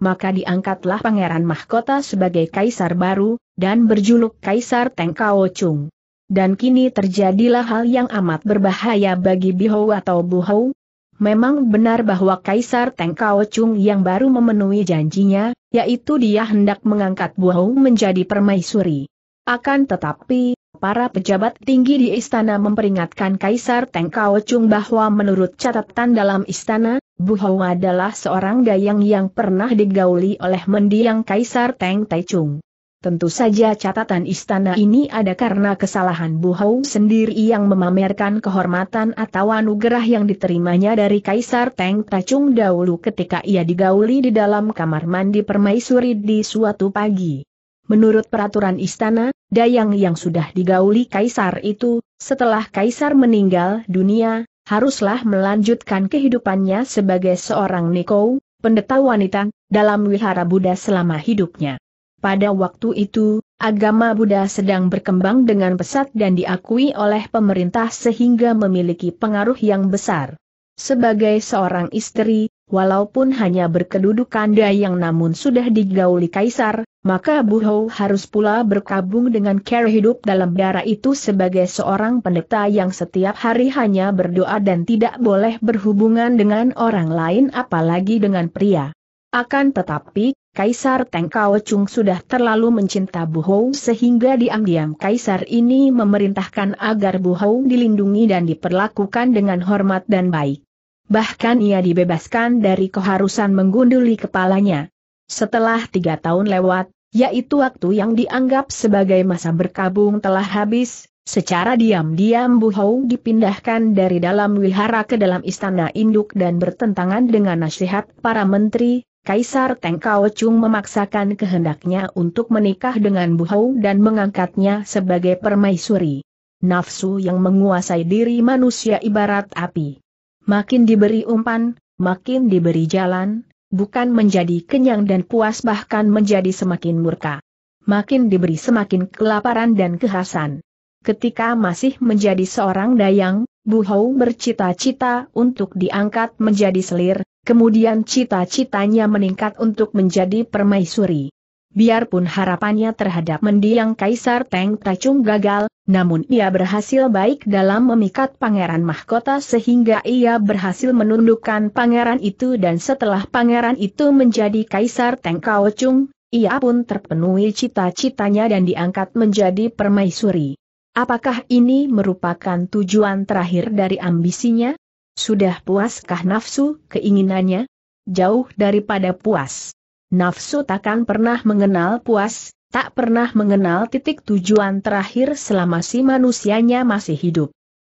maka diangkatlah Pangeran Mahkota sebagai Kaisar baru, dan berjuluk Kaisar Teng Kao Chung. Dan kini terjadilah hal yang amat berbahaya bagi Bihau atau Buhau, Memang benar bahwa Kaisar Teng Kao Chung yang baru memenuhi janjinya, yaitu dia hendak mengangkat Bu Hou menjadi permaisuri. Akan tetapi, para pejabat tinggi di istana memperingatkan Kaisar Teng Kao Chung bahwa menurut catatan dalam istana, Bu Hou adalah seorang dayang yang pernah digauli oleh mendiang Kaisar Teng Tai Chung. Tentu saja catatan istana ini ada karena kesalahan Bu Hou sendiri yang memamerkan kehormatan atau anugerah yang diterimanya dari Kaisar Teng Tacung dahulu ketika ia digauli di dalam kamar mandi permaisuri di suatu pagi. Menurut peraturan istana, dayang yang sudah digauli Kaisar itu, setelah Kaisar meninggal dunia, haruslah melanjutkan kehidupannya sebagai seorang Niko, pendeta wanita, dalam wihara Buddha selama hidupnya. Pada waktu itu, agama Buddha sedang berkembang dengan pesat dan diakui oleh pemerintah sehingga memiliki pengaruh yang besar. Sebagai seorang istri, walaupun hanya berkedudukan dayang namun sudah digauli kaisar, maka Buho harus pula berkabung dengan cara hidup dalam darah itu sebagai seorang pendeta yang setiap hari hanya berdoa dan tidak boleh berhubungan dengan orang lain apalagi dengan pria. Akan tetapi, Kaisar Teng Kao Chung sudah terlalu mencinta Hou sehingga diam-diam Kaisar ini memerintahkan agar Bu Hou dilindungi dan diperlakukan dengan hormat dan baik. Bahkan ia dibebaskan dari keharusan menggunduli kepalanya. Setelah tiga tahun lewat, yaitu waktu yang dianggap sebagai masa berkabung telah habis, Secara diam-diam Bu Hou dipindahkan dari dalam wihara ke dalam istana induk dan bertentangan dengan nasihat para menteri, Kaisar Teng Kao Chung memaksakan kehendaknya untuk menikah dengan Bu Hou dan mengangkatnya sebagai permaisuri. Nafsu yang menguasai diri manusia ibarat api. Makin diberi umpan, makin diberi jalan, bukan menjadi kenyang dan puas bahkan menjadi semakin murka. Makin diberi semakin kelaparan dan kehasan. Ketika masih menjadi seorang dayang, Bu Hou bercita-cita untuk diangkat menjadi selir, Kemudian cita-citanya meningkat untuk menjadi permaisuri. Biarpun harapannya terhadap mendiang Kaisar Teng Tacung gagal, namun ia berhasil baik dalam memikat pangeran mahkota sehingga ia berhasil menundukkan pangeran itu dan setelah pangeran itu menjadi Kaisar Teng Kao Chung, ia pun terpenuhi cita-citanya dan diangkat menjadi permaisuri. Apakah ini merupakan tujuan terakhir dari ambisinya? Sudah puaskah nafsu, keinginannya? Jauh daripada puas. Nafsu takkan pernah mengenal puas, tak pernah mengenal titik tujuan terakhir selama si manusianya masih hidup.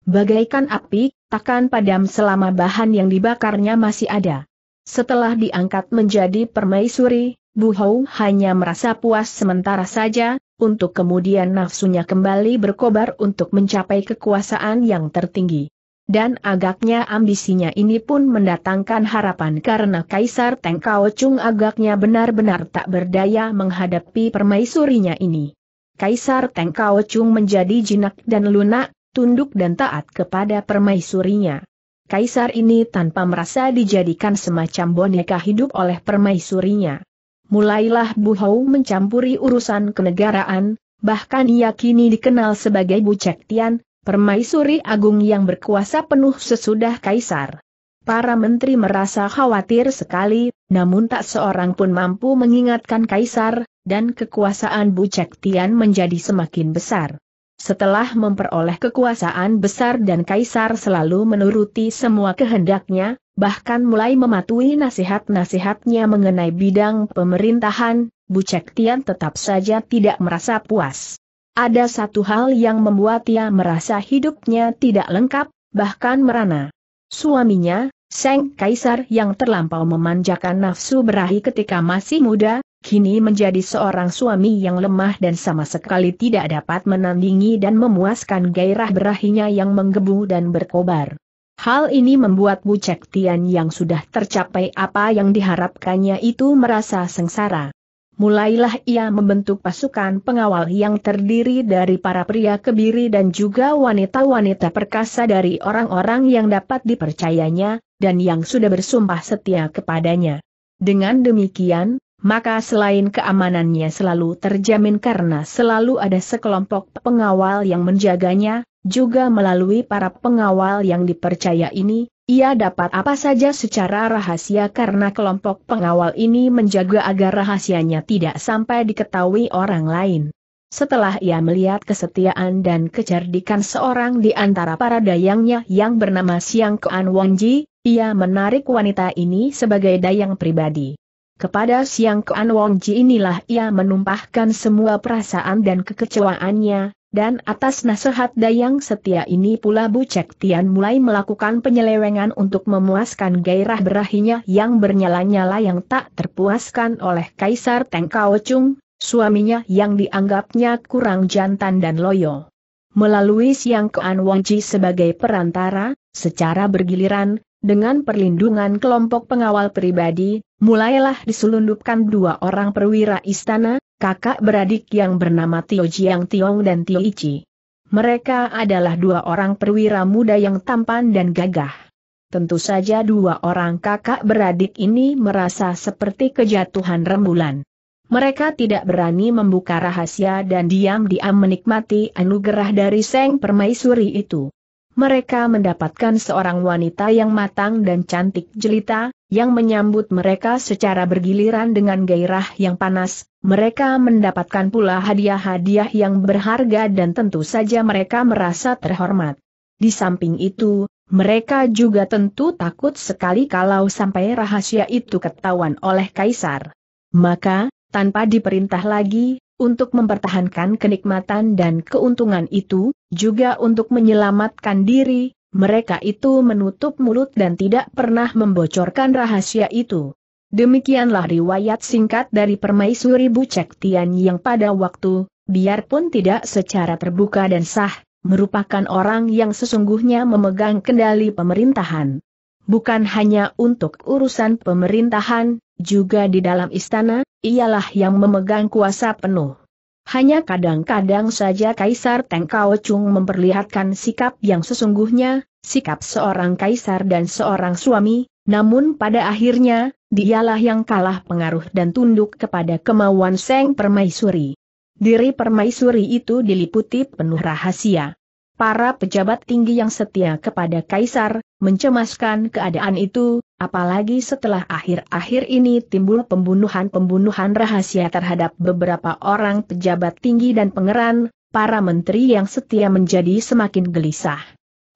Bagaikan api, takkan padam selama bahan yang dibakarnya masih ada. Setelah diangkat menjadi permaisuri, Bu Hou hanya merasa puas sementara saja, untuk kemudian nafsunya kembali berkobar untuk mencapai kekuasaan yang tertinggi. Dan agaknya ambisinya ini pun mendatangkan harapan karena Kaisar Teng Kao Chung agaknya benar-benar tak berdaya menghadapi permaisurinya ini. Kaisar Teng Kao Chung menjadi jinak dan lunak, tunduk dan taat kepada permaisurinya. Kaisar ini tanpa merasa dijadikan semacam boneka hidup oleh permaisurinya. Mulailah Bu Hou mencampuri urusan kenegaraan, bahkan ia kini dikenal sebagai Bu Cek Tian, permaisuri agung yang berkuasa penuh sesudah kaisar. Para menteri merasa khawatir sekali, namun tak seorang pun mampu mengingatkan kaisar, dan kekuasaan Bu Cek Tian menjadi semakin besar. Setelah memperoleh kekuasaan besar dan kaisar selalu menuruti semua kehendaknya, bahkan mulai mematuhi nasihat-nasihatnya mengenai bidang pemerintahan, Bu Cek Tian tetap saja tidak merasa puas. Ada satu hal yang membuat ia merasa hidupnya tidak lengkap, bahkan merana. Suaminya, Seng Kaisar yang terlampau memanjakan nafsu berahi ketika masih muda, kini menjadi seorang suami yang lemah dan sama sekali tidak dapat menandingi dan memuaskan gairah berahinya yang menggebu dan berkobar. Hal ini membuat Bu Cek Tian yang sudah tercapai apa yang diharapkannya itu merasa sengsara mulailah ia membentuk pasukan pengawal yang terdiri dari para pria kebiri dan juga wanita-wanita perkasa dari orang-orang yang dapat dipercayanya, dan yang sudah bersumpah setia kepadanya. Dengan demikian, maka selain keamanannya selalu terjamin karena selalu ada sekelompok pengawal yang menjaganya, juga melalui para pengawal yang dipercaya ini, ia dapat apa saja secara rahasia karena kelompok pengawal ini menjaga agar rahasianya tidak sampai diketahui orang lain. Setelah ia melihat kesetiaan dan kecerdikan seorang di antara para dayangnya yang bernama Siang Kean Wonji, ia menarik wanita ini sebagai dayang pribadi. Kepada Siang Kean Wonji inilah ia menumpahkan semua perasaan dan kekecewaannya, dan atas nasihat Dayang Setia ini pula Bu Cek Tian mulai melakukan penyelewengan untuk memuaskan gairah berahinya yang bernyala-nyala yang tak terpuaskan oleh Kaisar Teng Kao Chung, suaminya yang dianggapnya kurang jantan dan loyo. Melalui Siang Kean Ji sebagai perantara, secara bergiliran, dengan perlindungan kelompok pengawal pribadi, mulailah diselundupkan dua orang perwira istana, kakak beradik yang bernama Tio Jiang Tiong dan Tio Ichi. Mereka adalah dua orang perwira muda yang tampan dan gagah. Tentu saja dua orang kakak beradik ini merasa seperti kejatuhan rembulan. Mereka tidak berani membuka rahasia dan diam-diam menikmati anugerah dari Seng Permaisuri itu. Mereka mendapatkan seorang wanita yang matang dan cantik jelita, yang menyambut mereka secara bergiliran dengan gairah yang panas, mereka mendapatkan pula hadiah-hadiah yang berharga dan tentu saja mereka merasa terhormat. Di samping itu, mereka juga tentu takut sekali kalau sampai rahasia itu ketahuan oleh Kaisar. Maka, tanpa diperintah lagi, untuk mempertahankan kenikmatan dan keuntungan itu, juga untuk menyelamatkan diri, mereka itu menutup mulut dan tidak pernah membocorkan rahasia itu. Demikianlah riwayat singkat dari Permaisuri Bucek Tian yang pada waktu, biarpun tidak secara terbuka dan sah, merupakan orang yang sesungguhnya memegang kendali pemerintahan. Bukan hanya untuk urusan pemerintahan, juga di dalam istana, ialah yang memegang kuasa penuh. Hanya kadang-kadang saja Kaisar Tengkao Chung memperlihatkan sikap yang sesungguhnya, sikap seorang kaisar dan seorang suami, namun pada akhirnya, dialah yang kalah pengaruh dan tunduk kepada kemauan Seng Permaisuri. Diri Permaisuri itu diliputi penuh rahasia. Para pejabat tinggi yang setia kepada Kaisar, mencemaskan keadaan itu, apalagi setelah akhir-akhir ini timbul pembunuhan-pembunuhan rahasia terhadap beberapa orang pejabat tinggi dan pangeran, para menteri yang setia menjadi semakin gelisah.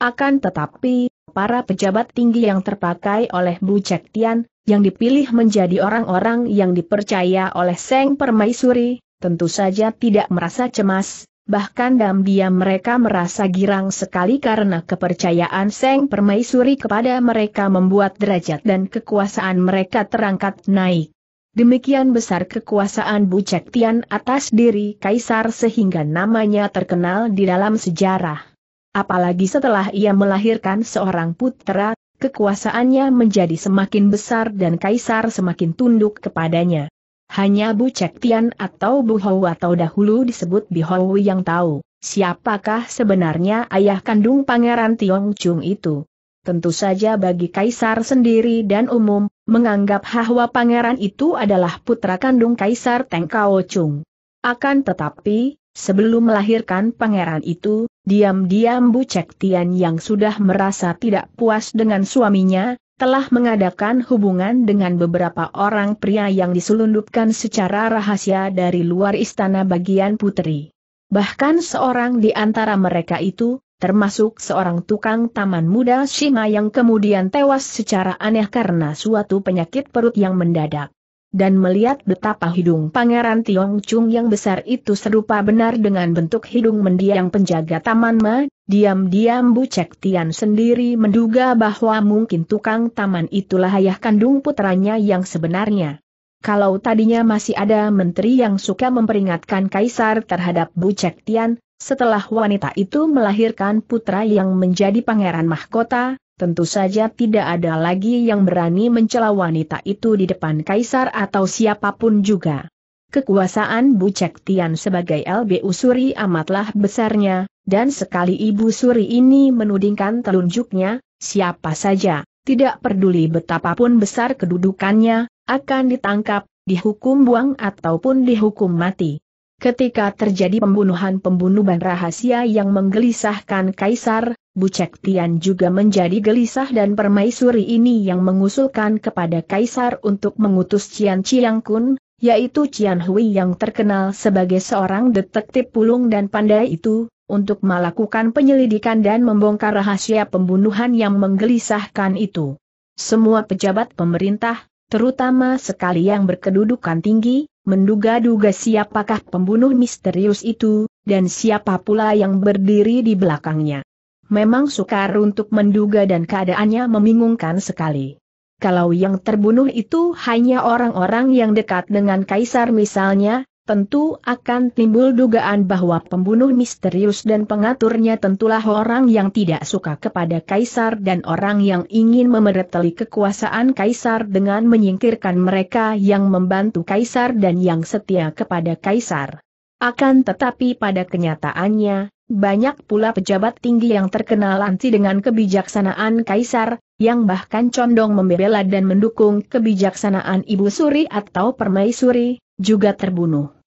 Akan tetapi, para pejabat tinggi yang terpakai oleh Bu Cek Tian, yang dipilih menjadi orang-orang yang dipercaya oleh Seng Permaisuri, tentu saja tidak merasa cemas, bahkan dalam diam mereka merasa girang sekali karena kepercayaan Seng Permaisuri kepada mereka membuat derajat dan kekuasaan mereka terangkat naik. Demikian besar kekuasaan Cek Tian atas diri Kaisar sehingga namanya terkenal di dalam sejarah. Apalagi setelah ia melahirkan seorang putra, kekuasaannya menjadi semakin besar dan Kaisar semakin tunduk kepadanya. Hanya Bu Cek Tian atau Bu Hou atau dahulu disebut Bi Hou yang tahu, siapakah sebenarnya ayah kandung Pangeran Tiong Chung itu. Tentu saja bagi Kaisar sendiri dan umum, menganggap bahwa pangeran itu adalah putra kandung Kaisar Teng Kao Chung. Akan tetapi, sebelum melahirkan pangeran itu, diam-diam Bu Cek Tian yang sudah merasa tidak puas dengan suaminya, telah mengadakan hubungan dengan beberapa orang pria yang diselundupkan secara rahasia dari luar istana bagian putri. Bahkan seorang di antara mereka itu, termasuk seorang tukang taman muda Shima yang kemudian tewas secara aneh karena suatu penyakit perut yang mendadak dan melihat betapa hidung Pangeran Tiong Chung yang besar itu serupa benar dengan bentuk hidung mendiang penjaga Taman Ma, diam-diam Bu Cek Tian sendiri menduga bahwa mungkin tukang taman itulah ayah kandung putranya yang sebenarnya. Kalau tadinya masih ada menteri yang suka memperingatkan Kaisar terhadap Bu Cek Tian, setelah wanita itu melahirkan putra yang menjadi pangeran mahkota, tentu saja tidak ada lagi yang berani mencela wanita itu di depan kaisar atau siapapun juga. Kekuasaan Bu Cek Tian sebagai LBU Suri amatlah besarnya, dan sekali Ibu Suri ini menudingkan telunjuknya, siapa saja, tidak peduli betapapun besar kedudukannya, akan ditangkap, dihukum buang ataupun dihukum mati. Ketika terjadi pembunuhan-pembunuhan rahasia yang menggelisahkan Kaisar, Bu Tian juga menjadi gelisah dan permaisuri ini yang mengusulkan kepada Kaisar untuk mengutus Cian Chiang Kun, yaitu Cian Hui yang terkenal sebagai seorang detektif pulung dan pandai itu, untuk melakukan penyelidikan dan membongkar rahasia pembunuhan yang menggelisahkan itu. Semua pejabat pemerintah, terutama sekali yang berkedudukan tinggi, menduga-duga siapakah pembunuh misterius itu, dan siapa pula yang berdiri di belakangnya. Memang sukar untuk menduga dan keadaannya membingungkan sekali. Kalau yang terbunuh itu hanya orang-orang yang dekat dengan kaisar misalnya, tentu akan timbul dugaan bahwa pembunuh misterius dan pengaturnya tentulah orang yang tidak suka kepada kaisar dan orang yang ingin memereteli kekuasaan kaisar dengan menyingkirkan mereka yang membantu kaisar dan yang setia kepada kaisar. Akan tetapi pada kenyataannya, banyak pula pejabat tinggi yang terkenal anti dengan kebijaksanaan kaisar, yang bahkan condong membela dan mendukung kebijaksanaan ibu suri atau permaisuri, juga terbunuh.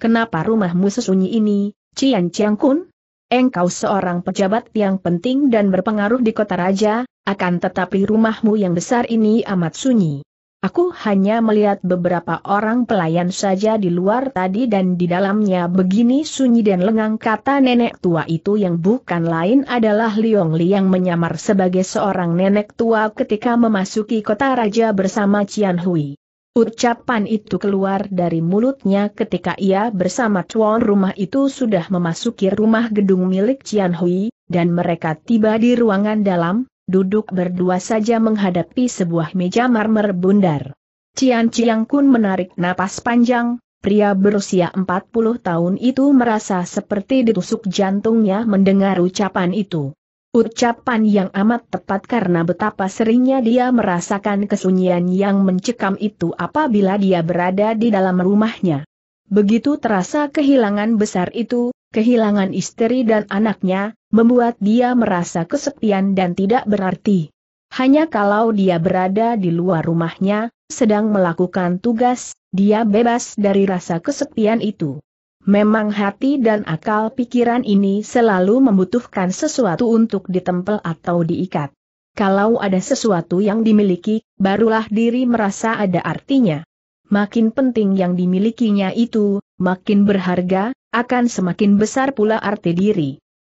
Kenapa rumahmu sesunyi ini, Cian Chiang Kun? Engkau seorang pejabat yang penting dan berpengaruh di kota raja, akan tetapi rumahmu yang besar ini amat sunyi. Aku hanya melihat beberapa orang pelayan saja di luar tadi dan di dalamnya begini sunyi dan lengang kata nenek tua itu yang bukan lain adalah Liong Li yang menyamar sebagai seorang nenek tua ketika memasuki kota raja bersama Cian Hui. Ucapan itu keluar dari mulutnya ketika ia bersama tuan rumah itu sudah memasuki rumah gedung milik Cian Hui, dan mereka tiba di ruangan dalam, duduk berdua saja menghadapi sebuah meja marmer bundar. Cian Chiang Kun menarik napas panjang, pria berusia 40 tahun itu merasa seperti ditusuk jantungnya mendengar ucapan itu. Ucapan yang amat tepat karena betapa seringnya dia merasakan kesunyian yang mencekam itu apabila dia berada di dalam rumahnya. Begitu terasa kehilangan besar itu, kehilangan istri dan anaknya, membuat dia merasa kesepian dan tidak berarti. Hanya kalau dia berada di luar rumahnya, sedang melakukan tugas, dia bebas dari rasa kesepian itu. Memang hati dan akal pikiran ini selalu membutuhkan sesuatu untuk ditempel atau diikat. Kalau ada sesuatu yang dimiliki, barulah diri merasa ada artinya. Makin penting yang dimilikinya itu, makin berharga, akan semakin besar pula arti diri.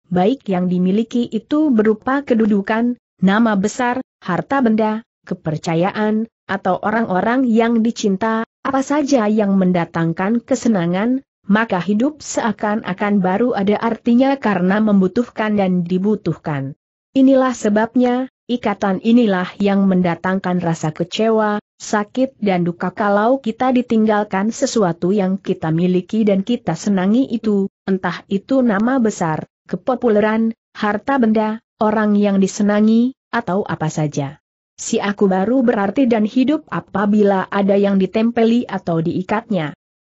Baik yang dimiliki itu berupa kedudukan, nama besar, harta benda, kepercayaan, atau orang-orang yang dicinta, apa saja yang mendatangkan kesenangan, maka hidup seakan-akan baru ada artinya karena membutuhkan dan dibutuhkan. Inilah sebabnya, ikatan inilah yang mendatangkan rasa kecewa, sakit dan duka kalau kita ditinggalkan sesuatu yang kita miliki dan kita senangi itu, entah itu nama besar, kepopuleran, harta benda, orang yang disenangi, atau apa saja. Si aku baru berarti dan hidup apabila ada yang ditempeli atau diikatnya.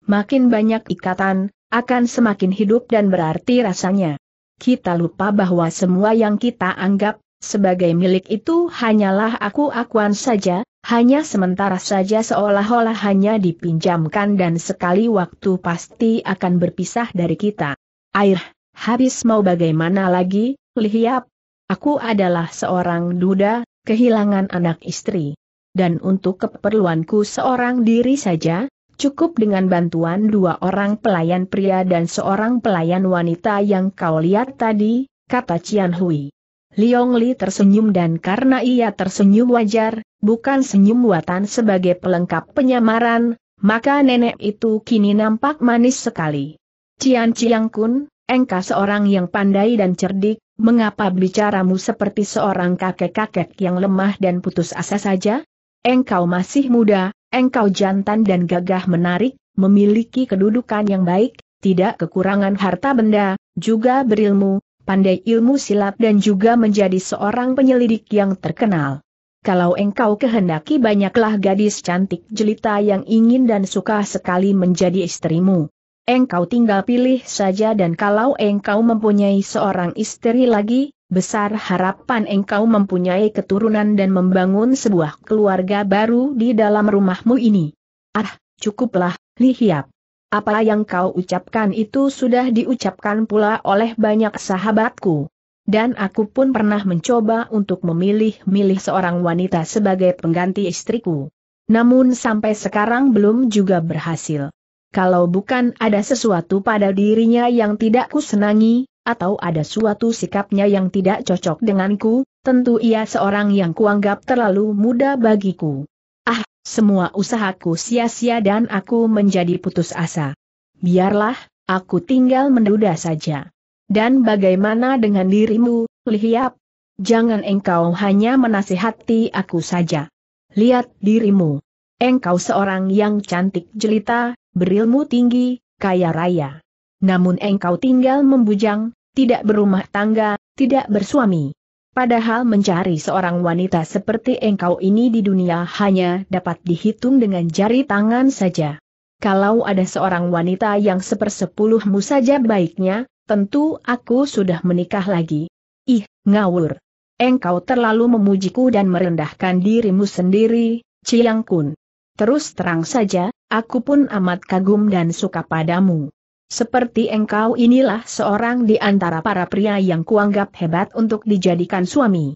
Makin banyak ikatan, akan semakin hidup dan berarti rasanya. Kita lupa bahwa semua yang kita anggap sebagai milik itu hanyalah aku-akuan saja, hanya sementara saja seolah-olah hanya dipinjamkan dan sekali waktu pasti akan berpisah dari kita. Air, habis mau bagaimana lagi, lihiap. Aku adalah seorang duda, kehilangan anak istri. Dan untuk keperluanku seorang diri saja, Cukup dengan bantuan dua orang pelayan pria dan seorang pelayan wanita yang kau lihat tadi, kata Cian Hui. Liong Li tersenyum dan karena ia tersenyum wajar, bukan senyum buatan sebagai pelengkap penyamaran, maka nenek itu kini nampak manis sekali. Cian Ciang Kun, engkau seorang yang pandai dan cerdik, mengapa bicaramu seperti seorang kakek-kakek yang lemah dan putus asa saja? Engkau masih muda, Engkau jantan dan gagah menarik, memiliki kedudukan yang baik, tidak kekurangan harta benda, juga berilmu, pandai ilmu silat dan juga menjadi seorang penyelidik yang terkenal. Kalau engkau kehendaki banyaklah gadis cantik jelita yang ingin dan suka sekali menjadi istrimu. Engkau tinggal pilih saja dan kalau engkau mempunyai seorang istri lagi, besar harapan engkau mempunyai keturunan dan membangun sebuah keluarga baru di dalam rumahmu ini. Ah, cukuplah, Lihiap. Apa yang kau ucapkan itu sudah diucapkan pula oleh banyak sahabatku. Dan aku pun pernah mencoba untuk memilih-milih seorang wanita sebagai pengganti istriku. Namun sampai sekarang belum juga berhasil. Kalau bukan ada sesuatu pada dirinya yang tidak kusenangi, atau ada suatu sikapnya yang tidak cocok denganku, tentu ia seorang yang kuanggap terlalu muda bagiku. Ah, semua usahaku sia-sia dan aku menjadi putus asa. Biarlah, aku tinggal menduda saja. Dan bagaimana dengan dirimu, Lihiap? Jangan engkau hanya menasihati aku saja. Lihat dirimu. Engkau seorang yang cantik jelita, berilmu tinggi, kaya raya namun engkau tinggal membujang, tidak berumah tangga, tidak bersuami. Padahal mencari seorang wanita seperti engkau ini di dunia hanya dapat dihitung dengan jari tangan saja. Kalau ada seorang wanita yang sepersepuluhmu saja baiknya, tentu aku sudah menikah lagi. Ih, ngawur. Engkau terlalu memujiku dan merendahkan dirimu sendiri, Ciyang Kun. Terus terang saja, aku pun amat kagum dan suka padamu. Seperti engkau inilah seorang di antara para pria yang kuanggap hebat untuk dijadikan suami.